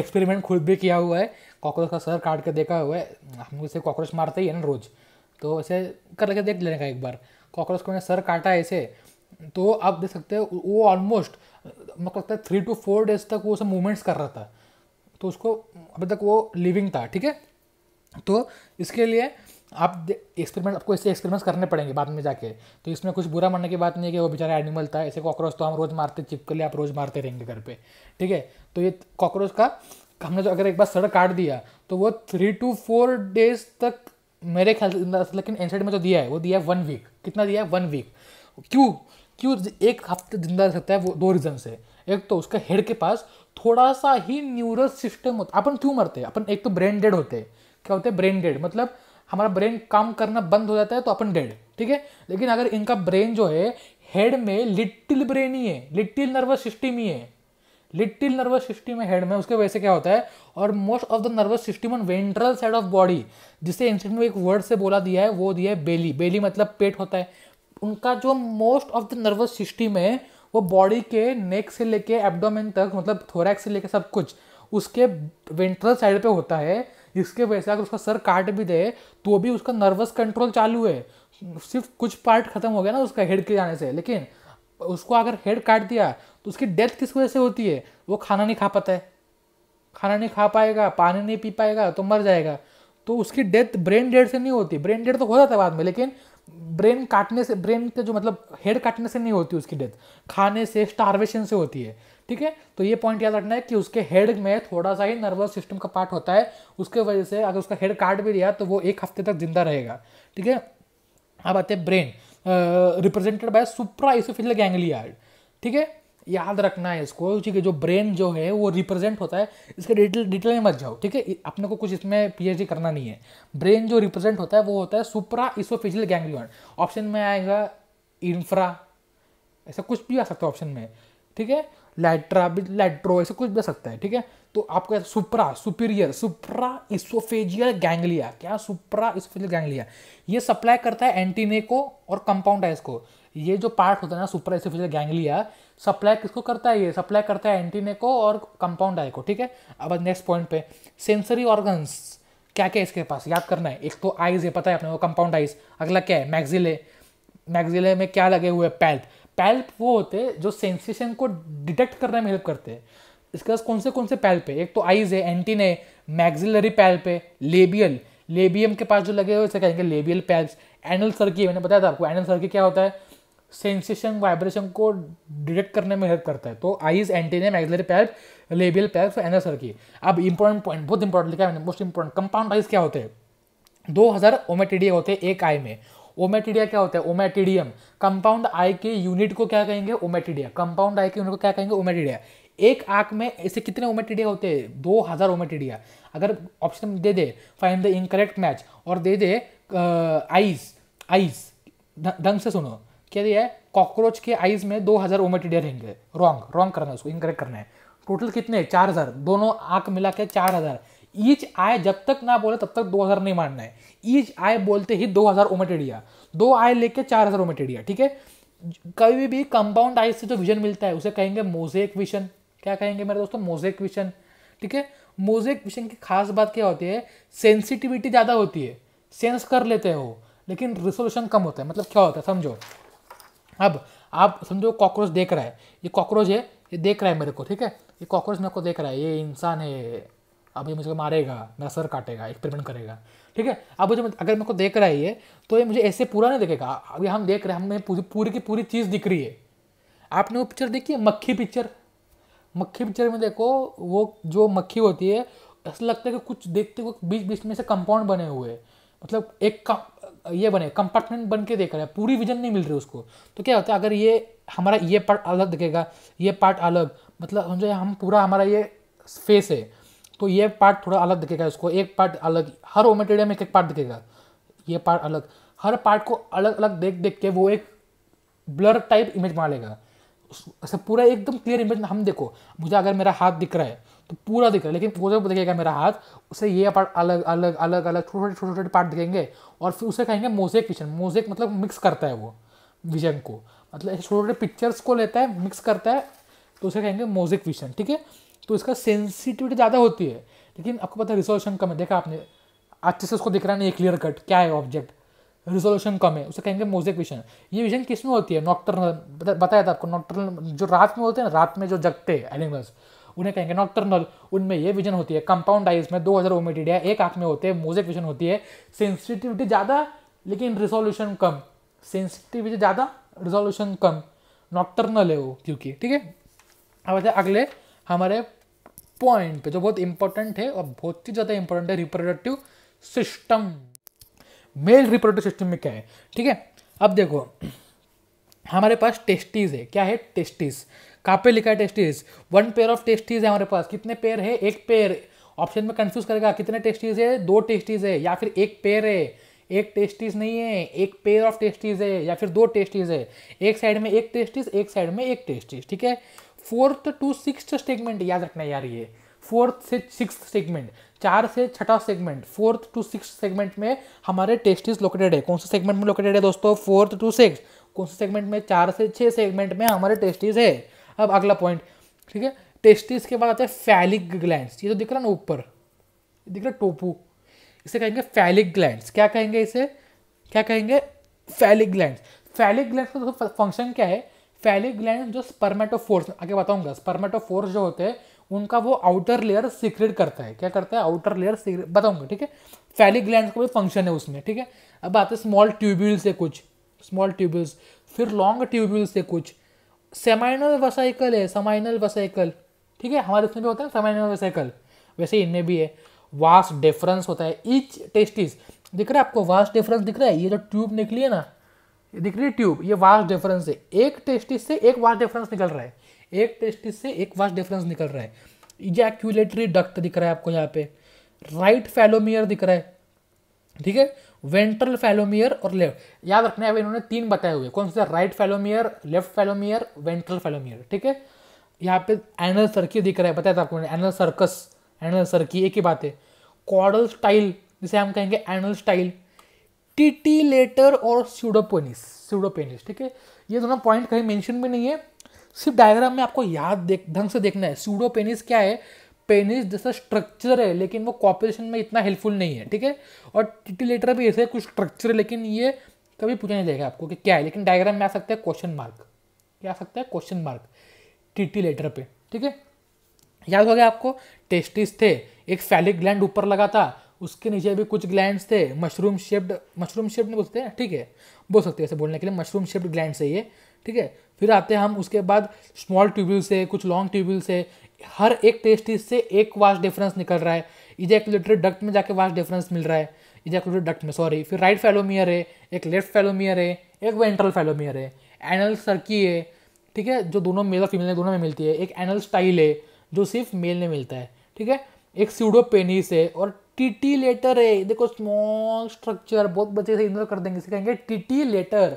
एक्सपेरिमेंट खुद भी किया हुआ है कॉकरोच का सर काट के देखा हुआ है हम उसे कॉकरोच मारते ही है ना रोज़ तो ऐसे कर लेके देख लेने का एक बार कॉकरोच को मैंने सर काटा है ऐसे तो आप देख सकते हो वो ऑलमोस्ट मतलब लगता है थ्री टू फोर डेज तक वो सब मूवमेंट्स कर रहा था तो उसको अभी तक वो लिविंग था ठीक है तो इसके लिए आप एक्सपेरिमेंट आपको इससे एक्सपेरिमेंट्स करने पड़ेंगे बाद में जाके तो इसमें कुछ बुरा मानने की बात नहीं है कि वो बेचारा एनिमल था ऐसे कॉकरोच तो हम रोज़ मारते लिए आप रोज़ मारते रहेंगे घर पे ठीक है तो ये कॉकरोच का हमने जो तो अगर एक बार सड़क काट दिया तो वो थ्री टू फोर डेज तक मेरे ख्याल से मतलब लेकिन एनसाइड में जो तो दिया है वो दिया है वन वीक कितना दिया है वन वीक क्यों क्यों एक हफ्ते जिंदा रह सकता है वो दो रीज़न से एक तो उसके हेड के पास थोड़ा सा ही न्यूरल सिस्टम होता अपन क्यों मरते हैं अपन एक तो ब्रेन डेड होते हैं क्या होते हैं ब्रेन डेड मतलब हमारा ब्रेन काम करना बंद हो जाता है तो अपन डेड ठीक है लेकिन अगर इनका ब्रेन जो है हेड में लिटिल ब्रेन ही है लिटिल नर्वस सिस्टम ही है लिटिल नर्वस सिस्टम है हेड में उसके वजह से क्या होता है और most of the nervous system on ventral side of body जिसे इंस्टेंट में एक वर्ड से बोला दिया है वो दिया है बेली बेली मतलब पेट होता है उनका जो most of the nervous system है वो बॉडी के नेक से लेके एब्डोमेन तक मतलब थोरैक्स से लेके सब कुछ उसके वेंट्रल साइड पे होता है इसके वजह से अगर उसका सर काट भी दे तो भी उसका नर्वस कंट्रोल चालू है सिर्फ कुछ पार्ट खत्म हो गया ना उसका हेड के जाने से लेकिन उसको अगर हेड काट दिया तो उसकी डेथ किस वजह से होती है वो खाना नहीं खा पाता है खाना नहीं खा पाएगा पानी नहीं पी पाएगा तो मर जाएगा तो उसकी डेथ ब्रेन डेड से नहीं होती ब्रेन डेड तो हो जाता है बाद में लेकिन ब्रेन काटने से ब्रेन के जो मतलब हेड काटने से नहीं होती उसकी डेथ खाने से स्टारवेशन से होती है ठीक है तो ये पॉइंट याद रखना है कि उसके हेड में थोड़ा सा ही नर्वस सिस्टम का पार्ट होता है उसके वजह से अगर उसका हेड काट भी दिया तो वो एक हफ्ते तक जिंदा रहेगा ठीक है अब आते हैं brain represented by supra oesophageal ganglia ठीक है याद रखना है इसको ठीक है जो ब्रेन जो है वो रिप्रेजेंट होता है इसके डिटेल डिटेल में मत जाओ ठीक है अपने को कुछ इसमें पीएचडी करना नहीं है ब्रेन जो रिप्रेजेंट होता है वो होता है सुप्रा इसोफिजल गैंगलियन ऑप्शन में आएगा इन्फ्रा ऐसा कुछ भी आ सकता है ऑप्शन में ठीक है भी लेट्रो ऐसा कुछ भी सकता है ठीक है तो आपको supra superior supra oesophageal ganglia क्या सुप्रा इसोफेजियल गैंगलिया ये सप्लाई करता है एंटीने को और कंपाउंड आइस को ये जो पार्ट होता है ना सुप्रा इसोफेजियल गैंगलिया सप्लाई किसको करता है ये सप्लाई करता है एंटीने को और कंपाउंड आई को ठीक है अब नेक्स्ट पॉइंट पे सेंसरी ऑर्गन्स क्या क्या इसके पास याद करना है एक तो आइज है पता है अपने को कंपाउंड आइज अगला क्या है मैगजिले मैगजिले में क्या लगे हुए पैल्थ पैल्प वो होते हैं जो सेंसेशन को डिटेक्ट करने में हेल्प करते हैं इसके पास कौन से कौन से पैल्प है एक तो आइज है एंटीन है मैग्जिलरी पैल्प है लेबियल लेबियम के पास जो लगे हुए इसे कहेंगे लेबियल पैल्प्स एनल सर्की मैंने बताया था आपको एनल सर्की क्या होता है सेंसेशन वाइब्रेशन को डिटेक्ट करने में हेल्प करता है तो आइज एंटीन है maxillary palp labial palp anal cerci अब इंपॉर्टेंट पॉइंट बहुत इंपॉर्टेंट लिखा है मैंने मोस्ट इंपॉर्टेंट कंपाउंड आइज क्या होते हैं दो हज़ार ओमेटीडिया होते हैं एक आई में ओमेटिडिया क्या होता है ओमेटिडियम कंपाउंड आई के यूनिट को क्या कहेंगे ओमेटिडिया कंपाउंड आई के यूनिट को क्या कहेंगे ओमेटिडिया एक आंख में ऐसे कितने ओमेटिडिया होते हैं दो हज़ार ओमेटिडिया अगर ऑप्शन दे दे फाइंड द इनकरेक्ट मैच और दे दे आइज आइज ढंग से सुनो क्या दिया है कॉकरोच के आइज में दो हज़ार ओमेटिडिया रहेंगे रॉन्ग रॉन्ग करना है उसको इनकरेक्ट करना है टोटल कितने चार हज़ार दोनों आंख मिला के चार हज़ार ईच आय जब तक ना बोले तब तक दो हज़ार नहीं मानना है ईच आय बोलते ही दो हज़ार ओमेटेडिया दो आय लेके चार हज़ार ओमेटेडिया ठीक है कभी भी कंपाउंड आय से जो विजन मिलता है उसे कहेंगे मोजेक विजन क्या कहेंगे मेरे दोस्तों मोजेक विजन ठीक है मोजेक विजन की खास बात क्या होती है सेंसिटिविटी ज़्यादा होती है सेंस कर लेते हो लेकिन रिसोल्यूशन कम होता है मतलब क्या होता है समझो अब आप समझो कॉकरोच देख रहा है ये कॉकरोच है ये देख रहा है मेरे को ठीक है ये कॉकरोच मेरे को देख रहा है ये इंसान है अब ये मुझे मारेगा मेरा सर काटेगा एक्सपेरिमेंट करेगा ठीक है अब जब अगर मेरे को देख रहा है ये तो ये मुझे ऐसे पूरा नहीं देखेगा अभी हम देख रहे हैं हमें पूरी पूरी की पूरी चीज़ दिख रही है आपने वो पिक्चर देखी है मक्खी पिक्चर मक्खी पिक्चर में देखो वो जो मक्खी होती है ऐसा लगता है कि कुछ देखते हुए बीच बीच में से कंपाउंड बने हुए हैं मतलब एक ये बने कंपार्टमेंट बन के देख रहा है पूरी विजन नहीं मिल रही उसको तो क्या होता है अगर ये हमारा ये पार्ट अलग दिखेगा ये पार्ट अलग मतलब समझो हम पूरा हमारा ये फेस है तो ये पार्ट थोड़ा अलग दिखेगा इसको एक पार्ट अलग हर मटेरियल में एक पार्ट दिखेगा ये पार्ट अलग हर पार्ट को अलग अलग देख देख के वो एक ब्लर टाइप इमेज बना लेगा ऐसा पूरा एकदम क्लियर इमेज हम देखो मुझे अगर मेरा हाथ दिख रहा है तो पूरा दिख रहा है लेकिन वो जब दिखेगा मेरा हाथ उसे ये पार्ट अलग अलग अलग अलग छोटे छोटे छोटे छोटे पार्ट दिखेंगे और फिर उसे कहेंगे मोजेक विजन मोजेक मतलब मिक्स करता है वो विजन को मतलब छोटे छोटे पिक्चर्स को लेता है मिक्स करता है तो उसे कहेंगे मोजेक विजन ठीक है तो इसका सेंसिटिविटी ज़्यादा होती है लेकिन आपको पता है रिजोल्यूशन कम है देखा आपने अच्छे से उसको दिख रहा नहीं है क्लियर कट क्या है ऑब्जेक्ट रिजोल्यूशन कम है उसे कहेंगे मोजेक विजन ये विजन किस में होती है नॉक्टर्नल बताया था आपको नॉक्टर्नल जो रात में होते हैं रात में जो जगते हैं एनिमल्स उन्हें कहेंगे नॉक्टर्नल उनमें ये विजन होती है कंपाउंड आइज में दो हज़ार ओमेटिडिया एक आंख में होते हैं मोजेक विजन होती है सेंसिटिविटी ज़्यादा लेकिन रिजोल्यूशन कम सेंसिटिविटी ज़्यादा रिजोल्यूशन कम नॉक्टर्नल है वो क्योंकि ठीक है अब अगले हमारे पॉइंट पे जो बहुत इंपॉर्टेंट है और बहुत ही ज़्यादा इंपॉर्टेंट है reproductive system male reproductive system में क्या है ठीक है अब देखो हमारे पास टेस्टीज है क्या है टेस्टीज कहाँ पे लिखा है testes one pair of testes है हमारे पास कितने पेयर है एक पेयर ऑप्शन में कंफ्यूज करेगा कितने टेस्टीज है दो टेस्टीज है या फिर एक पेयर है एक टेस्टिस नहीं है एक पेयर ऑफ टेस्टिस है या फिर दो टेस्टिस है एक साइड में एक टेस्टिस एक साइड में एक टेस्टिस ठीक है फोर्थ टू सिक्स स्टेगमेंट याद रखना यार ये फोर्थ से सिक्स सेगमेंट चार से छठा segment fourth to six segment में हमारे टेस्टिस लोकेटेड है कौन से सेगमेंट में लोकेटेड है दोस्तों फोर्थ टू सिक्स कौन से सेगमेंट में चार से छः सेगमेंट में हमारे टेस्टिस है अब अगला पॉइंट ठीक है टेस्टिस के बाद आता है फैलिक ग्लैंड ये तो दिख रहा ना ऊपर दिख रहा टोपू इसे कहेंगे फैलिक ग्लैंड क्या कहेंगे इसे क्या कहेंगे फैलिक ग्लैंड फैलिक ग्लैंड का फंक्शन क्या है फैलिक ग्लैंड जो स्पर्मेटोफोर्स आगे बताऊंगा स्पर्मेटोफोर्स जो होते हैं उनका वो आउटर लेयर सीक्रेट करता है क्या करता है आउटर लेयर सीक्रेट बताऊंगा ठीक है फैलिक ग्लैंड का भी फंक्शन है उसमें ठीक है अब आते हैं स्मॉल ट्यूब्यूल्स है कुछ स्मॉल ट्यूब्यूल्स फिर लॉन्ग ट्यूब्यूल्स है कुछ सेमाइनल वसाइकल है समाइनल वसाइकल ठीक है हमारे उसमें भी होता है सेमाइनल वसाइकल वैसे इनमें भी है वास डिफरेंस होता है ईच टेस्टिस दिख रहा है आपको वास्ट डिफरेंस दिख रहा है ये जो ट्यूब निकली है ना ये दिख रही है ट्यूब ये वास डिफरेंस है एक टेस्टिस से एक वास्ट डिफरेंस निकल रहा है एक टेस्टिस से एक वास्ट डिफरेंस निकल रहा है इजैक्यूलेटरी डक्ट दिख रहा है आपको यहाँ पे राइट फैलोमियर दिख रहा है ठीक है वेंट्रल फैलोमियर और लेफ्ट याद रखना है इन्होंने तीन बताए हुए कौन से right phallomere left phallomere ventral phallomere ठीक है यहाँ पे एनल सर्किल दिख रहा है बताया था तो आपको एनल सर्कस एनल सर की एक ही बात है कॉडल स्टाइल जिसे हम कहेंगे एनल स्टाइल टिटिलेटर और स्यूडोपेनिस स्यूडोपेनिस ठीक है ये दोनों पॉइंट कहीं मेंशन भी नहीं है सिर्फ डायग्राम में आपको याद देख ढंग से देखना है स्यूडोपेनिस क्या है पेनिस जैसा स्ट्रक्चर है लेकिन वो कॉपरेशन में इतना हेल्पफुल नहीं है ठीक है और टिटिलेटर भी ऐसे कुछ स्ट्रक्चर है लेकिन ये कभी पूछा नहीं जाएगा आपको कि क्या है लेकिन डायग्राम में आ सकता है क्वेश्चन मार्क क्या आ सकता है क्वेश्चन मार्क टिटिलेटर पे ठीक है याद हो गया आपको टेस्टिस थे एक फैलिक ग्लैंड ऊपर लगा था उसके नीचे भी कुछ ग्लैंड्स थे मशरूम शेप्ड मशरूम शेप्ड नहीं बोलते हैं ठीक है बोल सकते हैं ऐसे बोलने के लिए मशरूम शेप्ड ग्लैंड है ये ठीक है फिर आते हैं हम उसके बाद स्मॉल ट्यूबल्स है कुछ लॉन्ग ट्यूबल्स है हर एक टेस्टिस से एक वाश डिफरेंस निकल रहा है इजैकुलेटरी डक्ट में जाके वाश डिफरेंस मिल रहा है इजैकुलेटरी डक्ट में सॉरी फिर राइट फैलोमियर है एक लेफ्ट फैलोमियर है एक वेंट्रल फैलोमियर है एनल सर्की है ठीक है जो दोनों मेल और फीमेल दोनों में मिलती है एक एनल स्टाइल है जो सिर्फ मेल में मिलता है ठीक है एक पेनिस है और टीटी लेटर है देखो स्मॉल स्ट्रक्चर बहुत बच्चे से इग्नोर कर देंगे इसे कहेंगे टीटी लेटर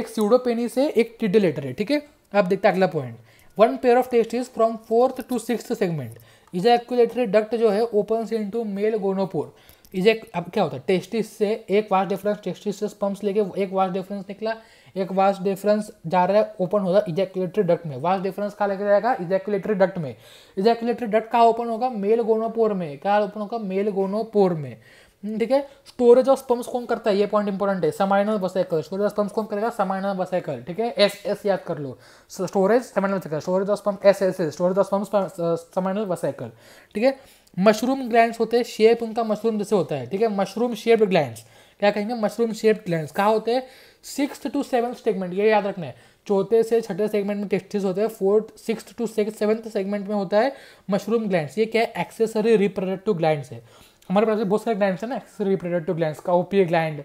एक पेनिस है एक टीटी लेटर है ठीक है आप देखते हैं अगला point one pair of test is from fourth to six segment ejaculatory duct जो है open into male gonopore इजैक अब क्या होता है टेस्टिस से एक वास्ट डिफरेंस टेस्टिस से स्पम्स लेके एक वास्ट डिफरेंस निकला एक वास्ट डिफरेंस जा रहा है ओपन होगा इजैक्युलेटरी डक्ट में वास्ट डिफरेंस कहा लेकर जाएगा इजैक्युलेटरी डक्ट में इजैक्युलेटरी डक्ट कहा ओपन होगा मेल गोनोपोर में क्या ओपन होगा मेल गोनोपोर में हम्म, ठीक है स्टोरेज ऑफ स्पम्स कौन करता है ये पॉइंट इंपॉर्टेंट है seminal vesicle storage of sperms कौन करेगा समाइनल बसाइकल ठीक है एस एस याद कर लो storage seminal vesicle storage of sperms S S S storage of sperms seminal vesicle ठीक है मशरूम ग्लैंड होते हैं शेप उनका मशरूम जैसे होता है ठीक है मशरूम शेप्ड ग्लैंड क्या कहेंगे मशरूम शेप्ड ग्लैंड कहा होते हैं सिक्स टू सेवन्थ सेगमेंट ये याद रखना है चौथे से छठे सेगमेंट में टेस्टिस होते हैं fourth six to six seventh segment में होता है मशरूम ग्लैंड ये क्या है एक्सेसरी रिप्रोडक्टिव ग्लैंड है हमारे पास बहुत सारे ग्लैंड है ना एक्सेसरी रिप्रोडक्टिव का ओपी ग्लैंड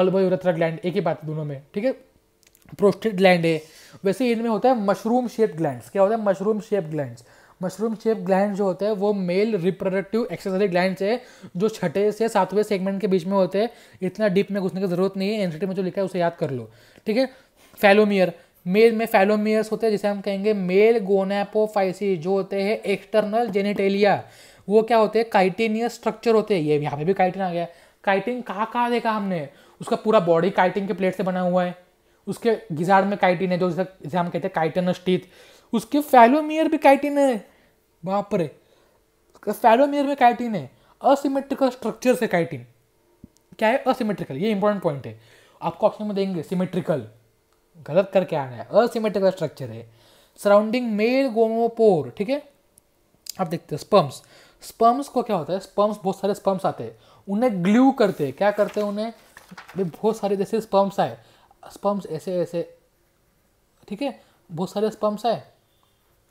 बल्ब उरत्रा ग्लैंड एक ही बात है दोनों में ठीक है प्रोस्टेट ग्लैंड है वैसे इनमें होता है मशरूम शेप ग्लैंड क्या होता है mushroom shape glands mushroom shape gland जो होते हैं वो मेल रिप्रोडक्टिव एक्सेसरी ग्लैंड है जो छठे से सातवें सेगमेंट के बीच में होते हैं इतना डीप में घुसने की जरूरत नहीं है एनसीटी में जो लिखा है उसे याद कर लो ठीक है फैलोमियर मेल में फैलोमियर्स होते हैं जिसे हम कहेंगे मेल गोनेपोफाइसी जो होते हैं एक्सटर्नल जेनिटेलिया वो क्या होते हैं काइटेनियस स्ट्रक्चर होते हैं ये यहाँ पे भी काइटिन आ गया काइटिन कहाँ कहाँ देखा हमने उसका पूरा बॉडी काइटिन के प्लेट से बना हुआ है उसके गिजाड़ में काइटिन है जो जिसे हम कहते हैं काइटनस टीथ उसके फैलोमियर भी काइटिन है बाप रे फैलोमियर में काइटिन है असिमेट्रिकल स्ट्रक्चर से काइटिन क्या है असिमेट्रिकल ये इंपॉर्टेंट पॉइंट है आपको ऑप्शन में देंगे सिमेट्रिकल गलत करके आना है असिमेट्रिकल स्ट्रक्चर है सराउंडिंग मेल गोमोपोर ठीक है आप देखते हैं स्पम्स स्पम्स को क्या होता है स्पम्स बहुत सारे स्पम्स आते हैं उन्हें ग्लू करते हैं क्या करते हैं उन्हें बहुत सारे जैसे स्पम्स आए स्पम्स ऐसे ऐसे ठीक है बहुत सारे स्पम्स आए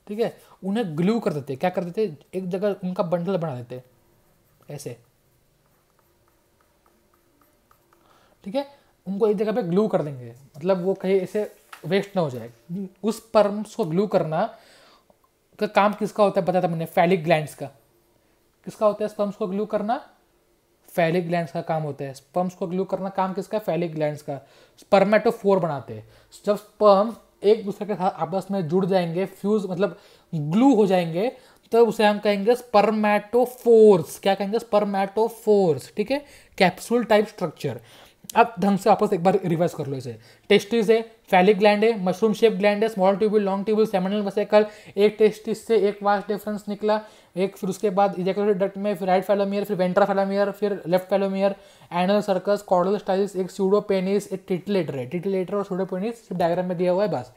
ठीक है उन्हें ग्लू कर देते क्या कर देते एक जगह उनका बंडल बना देते ऐसे ठीक है उनको एक जगह पे ग्लू कर देंगे मतलब वो कहीं ऐसे वेस्ट ना हो जाए उस पर्म्स को ग्लू करना का काम किसका होता है बताया था मैंने फैलिक ग्लैंड्स का किसका होता है स्पर्म्स को ग्लू करना फैलिक ग्लैंड्स का काम होता है स्पर्म्स को ग्लू करना काम किसका है फैलिक ग्लैंड्स का स्पर्मेटोफोर बनाते हैं जब स्पर्म एक दूसरे के साथ आपस में जुड़ जाएंगे फ्यूज मतलब ग्लू हो जाएंगे तो उसे हम कहेंगे स्पर्मेटोफोर्स क्या कहेंगे स्पर्मेटोफोर्स ठीक है कैप्सूल टाइप स्ट्रक्चर अब ढंग से वापस एक बार रिवर्स कर लो इसे टेस्टिस है फैलिक ग्लैंड है मशरूम शेप ग्लैंड है small tubule long tubule seminal vesicle एक टेस्टिस से एक वास्ट डिफरेंस निकला एक फिर उसके बाद इजेक्टोरी डक्ट में फिर राइट फेलोमियर फिर वेंट्रा फेलोमियर फिर left phallomere anal cercus caudal styles एक पेनिस एक टिटलेटर है टिटलेटर और सीडोपेनिस डायग्राम में दिया हुआ है बस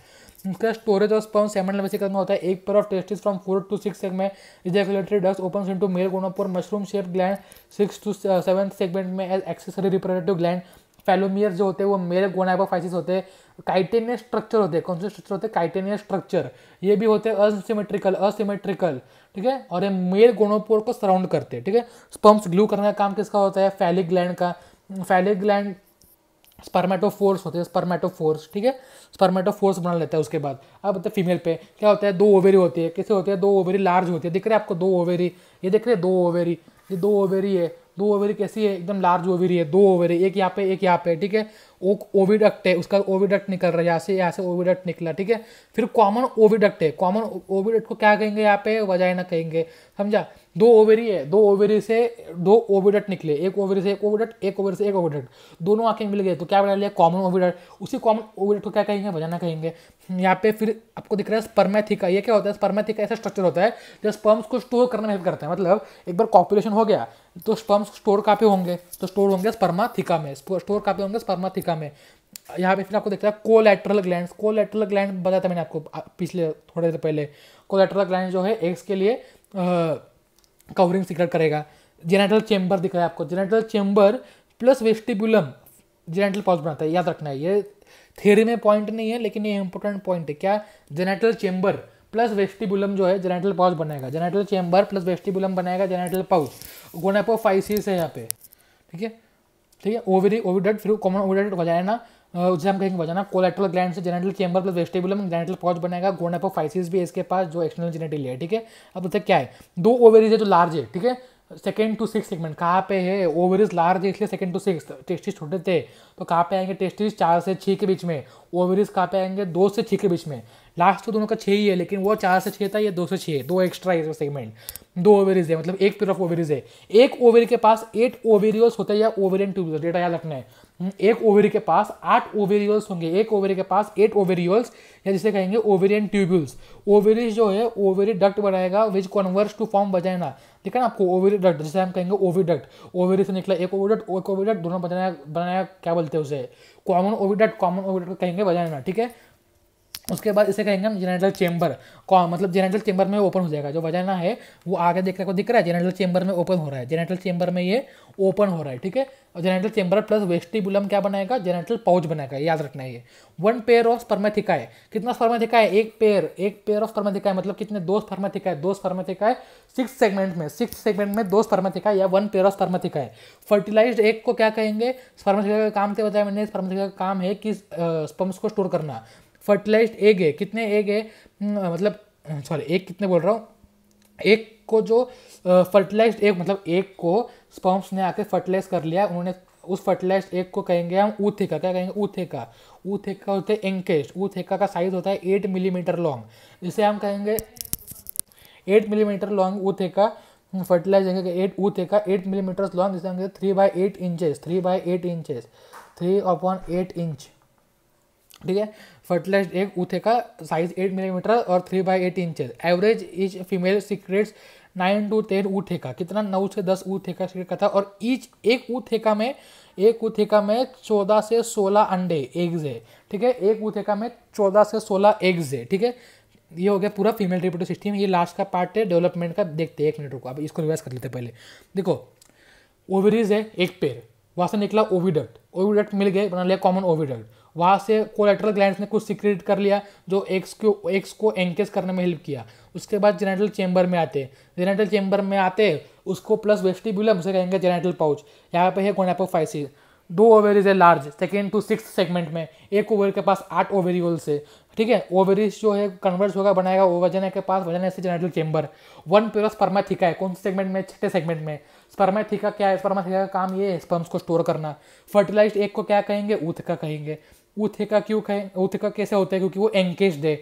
उसका storage of sperm semen vesicle में होता है एक pair of testis from four to six सेग में ejaculatory ducts open into male gonopore mushroom shape gland six to seven segment में as accessory reproductive gland phallomere जो होते हैं वो मेल गोनाइबोफाइसिस होते हैं काइटेनियस स्ट्रक्चर होते हैं कौन से स्ट्रक्चर होते हैं काइटेनियस स्ट्रक्चर ये भी होते हैं असिमेट्रिकल असीमेट्रिकल ठीक है और ये मेल गोणोपोर को सराउंड करते हैं ठीक है स्पम्प्स ग्लू करने का काम किसका होता है फैलिक ग्लैंड का फैलिक ग्लैंड फोर्स होते हैं स्पर्मेटो फोर्स ठीक है स्पर्मेटो फोर्स बना लेता है उसके बाद अब होता फीमेल पे क्या होता है दो ओवेरी होती है कैसे होती है दो ओवेरी लार्ज होती है दिख रहे हैं आपको दो ओवेरी ये दिख रहे हैं दो ओवेरी ये दो ओवेरी है दो ओवरी कैसी है एकदम लार्ज ओवरी है दो ओवरी एक यहाँ पे एक यहाँ पे ठीक है वो ओविडक्ट है उसका ओविडक्ट निकल रहा है यहाँ से यहाँ से ओविडक्ट निकला ठीक है फिर कॉमन ओविडक्ट है कॉमन ओविडक्ट को क्या कहेंगे यहाँ पे वजाइना कहेंगे समझा दो ओवरी है दो ओवरी से दो ओविडक्ट निकले एक ओवरी से एक ओविडक्ट एक ओवरी से एक ओविडक्ट दोनों आंखें मिल गए तो क्या बना लिया कॉमन ओविडक्ट उसी कॉमन ओविडक्ट को क्या कहेंगे वजाना कहेंगे यहाँ पे फिर आपको दिख रहा है स्पर्मेथिका ये क्या होता है स्पर्मेथिका ऐसा स्ट्रक्चर होता है जो स्पर्म्स को स्टोर करने में हेल्प करता है मतलब एक बार कॉपुलेशन हो गया तो स्पर्म्स स्टोर कहाँ पे होंगे तो स्टोर होंगे स्पर्माथिका में स्टोर कहाँ पे होंगे स्पर्माथिका में यहाँ पे फिर आपको देखते हैं कोलेट्रल ग्लैंड कोलेट्रल ग्लैंड बताया था मैंने आपको पिछले थोड़े देर पहले कोलेट्रल ग्लैंड जो है एग्स के लिए कवरिंग सिक्रेट करेगा जेनेटल चेंबर दिख रहा है आपको genital chamber plus vestibulum genital pouch बनाता है याद रखना है ये थेरी में पॉइंट नहीं है लेकिन ये इंपॉर्टेंट पॉइंट है क्या जेनेटल चेंबर प्लस वेस्टिबुलम जो है जेनेटल पाउच बनाएगा जेनेटल चैम्बर प्लस वेस्टिबुलम बनाएगा जेनेटल पाउच फाइसिस है यहाँ पे ठीक है ठीक है ओवरी ओविडट फिर कॉमन जाए ना उसे हम कहेंगे बजाना कोलेट्रल ग्लैंड से genital chamber plus vestibulum genital pouch बनाएगा गोनापोफाइसिस भी इसके पास जो एक्सटर्नल जेनेटिल है ठीक है अब उसे क्या है दो ओवरीज है जो लार्ज है ठीक है सेकेंड टू सिक्स सेगमेंट कहाँ पे है ओवरीज लार्ज है इसलिए सेकेंड टू सिक्स टेस्टिस छोटे थे तो कहाँ पे आएंगे टेस्टिस चार से छः के बीच में ओवरीज कहाँ पे आएंगे दो से छः के बीच में लास्ट तो दोनों का छः ही है लेकिन वो चार से छः था ये दो से छः दो एक्स्ट्रा है सेगमेंट दो ओवरीज है मतलब एक पेयर ऑफ ओवरीज है एक ओवरी के पास एट ओवेरियोस होते हैं या ओवेरियन ट्यूब्स डेटा याद रखना है एक ओवरी के पास आठ ओवेरियल्स होंगे एक ओवरी के पास एट ओवेरियल्स या जिसे कहेंगे ओवेरियन ट्यूब्यूल्स ओवेरी जो है ओवेरी डक्ट बनाएगा which converts to form vagina ठीक है ना आपको ओवेरी डक्ट जिसे हम कहेंगे ओवीडक्ट ओवेरी से निकला एक ओवीडक्ट एक ओवीडक्ट दोनों बनाया बनाया क्या बोलते हैं उसे कॉमन ओवीडक्ट कॉमन ओवीडक्ट कहेंगे बजाइना ठीक है उसके बाद इसे कहेंगे हम जेनेटल चेंबर कॉ मतलब जेनेटल चेंबर में ओपन हो जाएगा जो वजाना है वो आगे देखने को दिख रहा है जेनेटल चेंबर में ओपन हो रहा है जेनेटल चेंबर में ये ओपन हो रहा है ठीक है और जेनेटल चेंबर प्लस वेस्टिबुलम क्या बनाएगा जेनेटल पाउच बनाएगा याद रखना है ये वन पेयर ऑफ स्पर्मेथिकाए कितना स्पर्मेथिकाए एक पेयर एक पेयर ऑफ स्पर्मेथिकाए मतलब कितने दो स्पर्मेथिकाए दो स्पर्मेथिकाए सिक्स सेगमेंट में सिक्स सेगमेंट में दो स्पर्मेथिकाए या one pair of spermathecae fertilize एक को क्या कहेंगे स्पर्मेथिका का काम क्या बताया मैंने स्पर्मेथिका का काम है कि स्पम्स को स्टोर करना फर्टिलाइज एग है कितने एग है हम्म, मतलब सॉरी एक कितने बोल रहा हूँ एक को जो फर्टिलाइज एग मतलब एक को स्पॉम्स ने आके फर्टिलाइज कर लिया उन्होंने उस फर्टिलाइज एग को कहेंगे हम ऊथेका क्या कहेंगे ऊथेका ऊथेका होते हैं एंकेस्ट ऊथेका का साइज होता है एट मिलीमीटर लॉन्ग जिसे हम कहेंगे eight millimetre long ootheca fertilize eight ootheca eight millimetre long जिसे हम कहेंगे three by eight inches three by eight inches three upon eight inch ठीक है fertilize egg ootheca size eight millimetre और three by eight inches average each female secretes nine to ten ootheca कितना नौ से दस ऊठेका सीक्रेट का था और ईच एक ऊठेका में एक उथेका में चौदह से सोलह अंडे एग्ज है ठीक है एक उथेका में चौदह से सोलह एग्ज है ठीक है ये हो गया पूरा फीमेल रिपोर्टिव सिस्टम ये लास्ट का पार्ट है डेवलपमेंट का देखते हैं एक मिनट रुको अब इसको रिवाइज कर लेते हैं पहले देखो ओवरीज है एक पेड़ वहाँ से निकला ओविडक्ट ओविडक्ट मिल गए बना लिया कॉमन ओविडक्ट वहाँ से कोलेट्रल ग्लैंड ने कुछ सिक्रेट कर लिया जो एक्स को एक्स को एंकेज करने में हेल्प किया उसके बाद जेनेटल चेंबर में आते जेनेटल चेंबर में आते उसको प्लस वेस्टिब्यूलम से कहेंगे जेनेटल पाउच यहाँ पे है गोनेपोफाइसिस दो ओवेरीज है large second to six segment में एक ओवेर के पास आठ होल्स है ठीक है ओवेरीज जो है कन्वर्स होगा बनाएगा वजन के पास वजन से genital chamber one pair of spermatheca है कौन से सेगमेंट में छठे सेगमेंट में स्पर्माथिका क्या है स्पर्माथिका का काम ये है स्पर्म्स को स्टोर करना फर्टिलाइज एक को क्या कहेंगे ऊथ का कहेंगे उथेका क्यों कहे उथेका कैसे होता है क्योंकि वो एंकेज है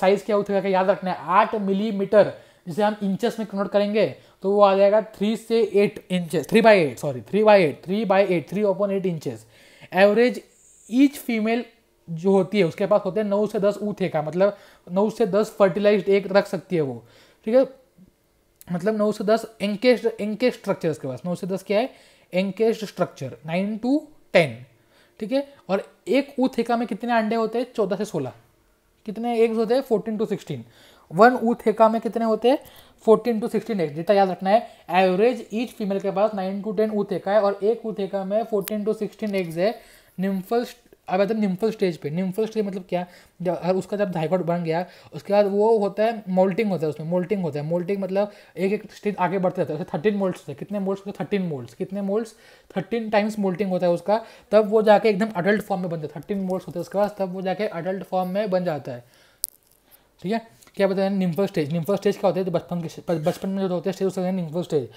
साइज क्या उथेका का याद रखना है आठ मिलीमीटर जिसे हम इंचेस में कन्वर्ट करेंगे तो वो आ जाएगा थ्री से eight inches three by eight sorry three by eight three by eight three upon eight inches average each female जो होती है उसके पास होते हैं नौ से दस ऊथे का मतलब नौ से दस फर्टिलाइज एक रख सकती है वो ठीक है मतलब नौ से दस एंकेज एंकेज स्ट्रक्चर उसके पास नौ से दस क्या है एंकेज स्ट्रक्चर नाइन टू टेन ठीक है और एक ऊथेका में कितने अंडे होते हैं चौदह से सोलह कितने एग्स होते हैं fourteen to sixteen one ootheca में कितने होते हैं फोर्टीन टू सिक्सटीन एग्स जितना याद रखना है एवरेज ईच फीमेल के पास नाइन टू टेन ऊथेका है और एक ऊथेका में फोर्टीन टू सिक्सटीन एग्स है निम्फल अब आता है निम्फल स्टेज पे निम्फल स्टेज मतलब क्या जब उसका जब धाइकॉट बन गया उसके बाद वो होता है मोल्टिंग होता है उसमें मोल्टिंग होता है मोल्टिंग मतलब एक एक स्टेज आगे बढ़ते रहता है थर्टीन मोल्ड्स होते हैं कितने मोल्ड्स होते हैं थर्टीन मोल्ड्स कितने मोल्ड्स थर्टीन टाइम्स मोल्टिंग होता है उसका तब वो जाके एकदम अडल्ट फॉर्म में बनता है थर्टीन मोल्ड्स होते हैं उसके बाद तब वो जाके अडल्ट फॉर्म में बन जाता है ठीक है क्या बताया निम्फल स्टेज निम्फल स्टेज क्या होता है जो बचपन के बचपन में जो होते हैं स्टेज उसका निम्फल स्टेज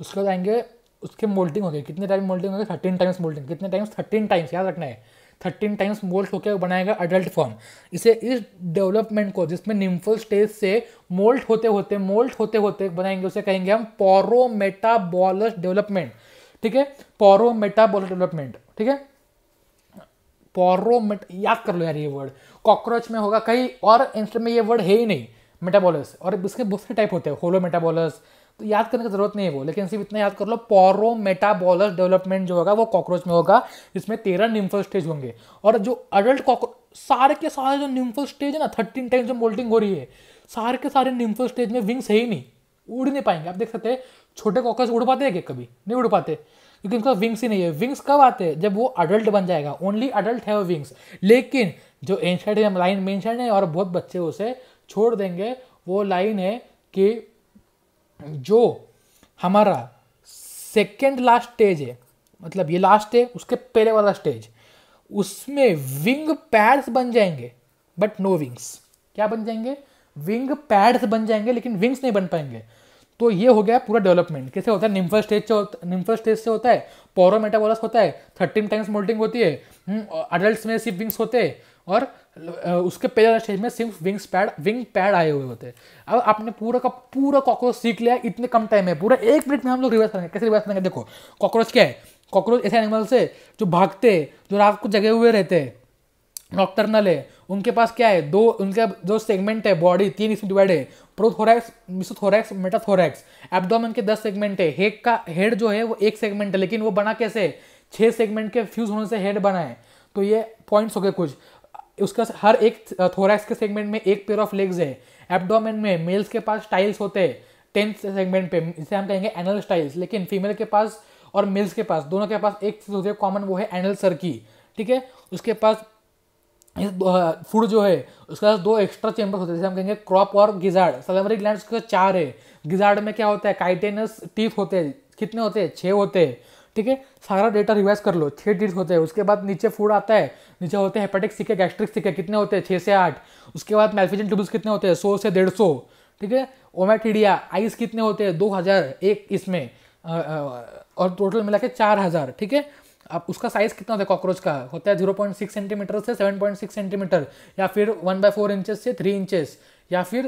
उसके बाद आएंगे उसके मोल्टिंग हो गए कितने टाइम मोल्टिंग हो गए थर्टीन टाइम्स मोल्टिंग कितने टाइम्स थर्टीन टाइम्स याद रखना है थर्टीन टाइम्स मोल्ट होकर बनाएगा अडल्ट फॉर्म इसे इस डेवलपमेंट को जिसमें निम्फल स्टेज से मोल्ट होते होते मोल्ट होते होते बनाएंगे उसे कहेंगे हम पोरोमेटाबॉलस डेवलपमेंट ठीक है पोरोमेटाबॉलस डेवलपमेंट ठीक है पोरोमेट याद कर लो यार ये वर्ड कॉकरोच में होगा कहीं और इंस्ट्रूमेंट में ये वर्ड है ही नहीं मेटाबॉलस और इसके बहुत से टाइप होते हैं होलो मेटाबॉलस याद करने की जरूरत नहीं है वो लेकिन सिर्फ इतना याद कर लो पोरो मेटाबॉलस डेवलपमेंट जो होगा वो कॉकरोच में होगा इसमें तेरह निम्फल स्टेज होंगे और जो अडल्ट कॉकरोच सारे के सारे जो निम्फल स्टेज है ना थर्टीन टाइम्स जो मोल्टिंग हो रही है सारे के सारे निम्फल स्टेज में विंग्स है ही नहीं उड़ नहीं पाएंगे आप देख सकते हैं छोटे कॉकरोच उड़ पाते हैं क्या कभी नहीं उड़ पाते क्योंकि उनका विंग्स ही नहीं है विंग्स कब आते हैं जब वो अडल्ट बन जाएगा ओनली अडल्ट है वो विंग्स लेकिन जो एंशर्ड है लाइन मेंशन है और बहुत बच्चे उसे छोड़ देंगे वो लाइन है कि जो हमारा सेकेंड लास्ट स्टेज है मतलब ये लास्ट है उसके पहले वाला स्टेज उसमें विंग पैड्स बन जाएंगे बट नो विंग्स क्या बन जाएंगे विंग पैड्स बन जाएंगे लेकिन विंग्स नहीं बन पाएंगे तो ये हो गया पूरा डेवलपमेंट कैसे होता है निम्फल स्टेज से निम्फल स्टेज से होता है पोरो मेटाबोलस होता है थर्टीन टाइम्स मोल्टिंग होती है अडल्ट हम्म, में सिर्फ विंग्स होते हैं और उसके पहले स्टेज में सिर्फ विंग्स पैड विंग पैड आए हुए होते हैं अब आपने पूरा का पूरा कॉकरोच सीख लिया इतने कम टाइम में पूरा एक मिनट में हम लोग रिवर्स करेंगे कैसे रिवर्स करेंगे देखो कॉकरोच क्या है कॉकरोच ऐसे एनिमल्स है जो भागते हैं जो रात को जगे हुए रहते हैं नॉक्टर्नल है उनके पास क्या है दो उनका जो सेगमेंट है बॉडी तीन इसमें डिवाइड है प्रोथोरैक्स मिसोथोरैक्स मेटाथोरैक्स एब्डोमेन के दस सेगमेंट है हेड का हेड जो है वो एक सेगमेंट है लेकिन वो बना कैसे छः सेगमेंट के फ्यूज होने से हेड बना है तो ये पॉइंट्स हो गए कुछ उसका हर एक थोरैक्स के सेगमेंट में एक पेयर ऑफ लेग्स है एब्डोमेन में मेल्स के पास टाइल्स होते हैं टेंथ सेगमेंट पे इसे हम कहेंगे एनल स्टाइल्स लेकिन फीमेल के पास और मेल्स के पास दोनों के पास एक चीज़ होती है कॉमन वो है एनल सर की ठीक है उसके पास फूड हाँ, जो है उसके पास दो एक्स्ट्रा चैम्बर्स होते हैं जैसे हम कहेंगे क्रॉप और गिजार्ड सलमरी ग्लैंड उसके चार है गिजार्ड में क्या होता है काइटेनस टीफ होते हैं कितने होते हैं छः होते हैं ठीक है सारा डेटा रिवाइज कर लो छः डिट होते हैं उसके बाद नीचे फूड आता है नीचे होते हैं हेपेटिक सिक्के गैस्ट्रिक सिक्के कितने होते हैं छः से आठ उसके बाद मेल्फिजन ट्यूब्स कितने होते हैं सौ से डेढ़ सौ ठीक है ओमेटीडिया आइस कितने होते हैं दो हज़ार एक इसमें और टोटल मिला के चार हज़ार ठीक है आप उसका साइज़ कितना होता है कॉकरोच का होता है जीरो पॉइंट सिक्स सेंटीमीटर से सेवन पॉइंट सिक्स सेंटीमीटर या फिर वन बाय फोर इंचेस से थ्री इंचेस या फिर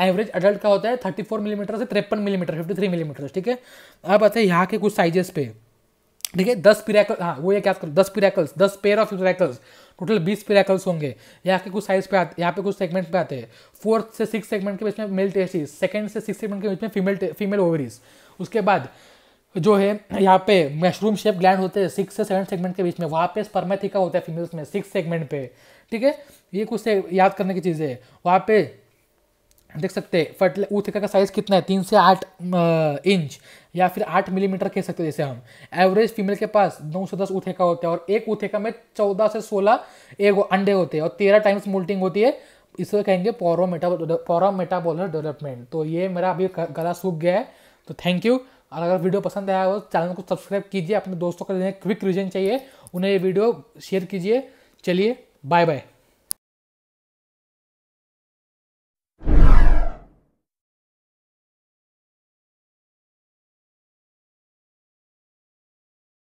एवरेज uh, अडल्ट का होता है थर्टी फोर मिलीमीटर से तिरपन मिलीमीटर फिफ्टी थ्री मिलीमीटर ठीक है अब आते हैं यहाँ के कुछ साइजेस पे ठीक है दस पिराकल हाँ वो ये क्या करो दस पिरैकल्स दस पेयर ऑफ पिराकल्स टोटल बीस पिराकल्स होंगे यहाँ के कुछ साइज पे आते यहाँ पे कुछ सेगमेंट पे आते हैं फोर्थ से सिक्स सेगमेंट के बीच में मेल टेस्टिस सेकंड से सिक्स सेगमेंट के बीच में फीमेल फीमेल ओवरीज उसके बाद जो है हाँ यहाँ पे मशरूम शेप ग्लैंड होते हैं सिक्स से सेवन सेगमेंट के बीच में वहाँ पे स्पर्मेथिका होता है फीमेल्स में सिक्स सेगमेंट पे ठीक है ये कुछ से याद करने की चीज़ें है वहाँ पे देख सकते हैं फर्टिल उथिका का साइज़ कितना है तीन से आठ इंच या फिर आठ मिलीमीटर कह सकते जैसे हम एवरेज फीमेल के पास नौ से दस ऊथेका होते हैं और एक ऊथेका में चौदह से सोलह एक अंडे होते हैं और तेरह टाइम्स मोल्टिंग होती है इसको कहेंगे पोरोमेटा पोरोमेटाबोलर डेवलपमेंट तो ये मेरा अभी गला सूख गया है तो थैंक यू और अगर वीडियो पसंद आया हो चैनल को सब्सक्राइब कीजिए अपने दोस्तों को क्विक रिजन चाहिए उन्हें ये वीडियो शेयर कीजिए चलिए बाय बाय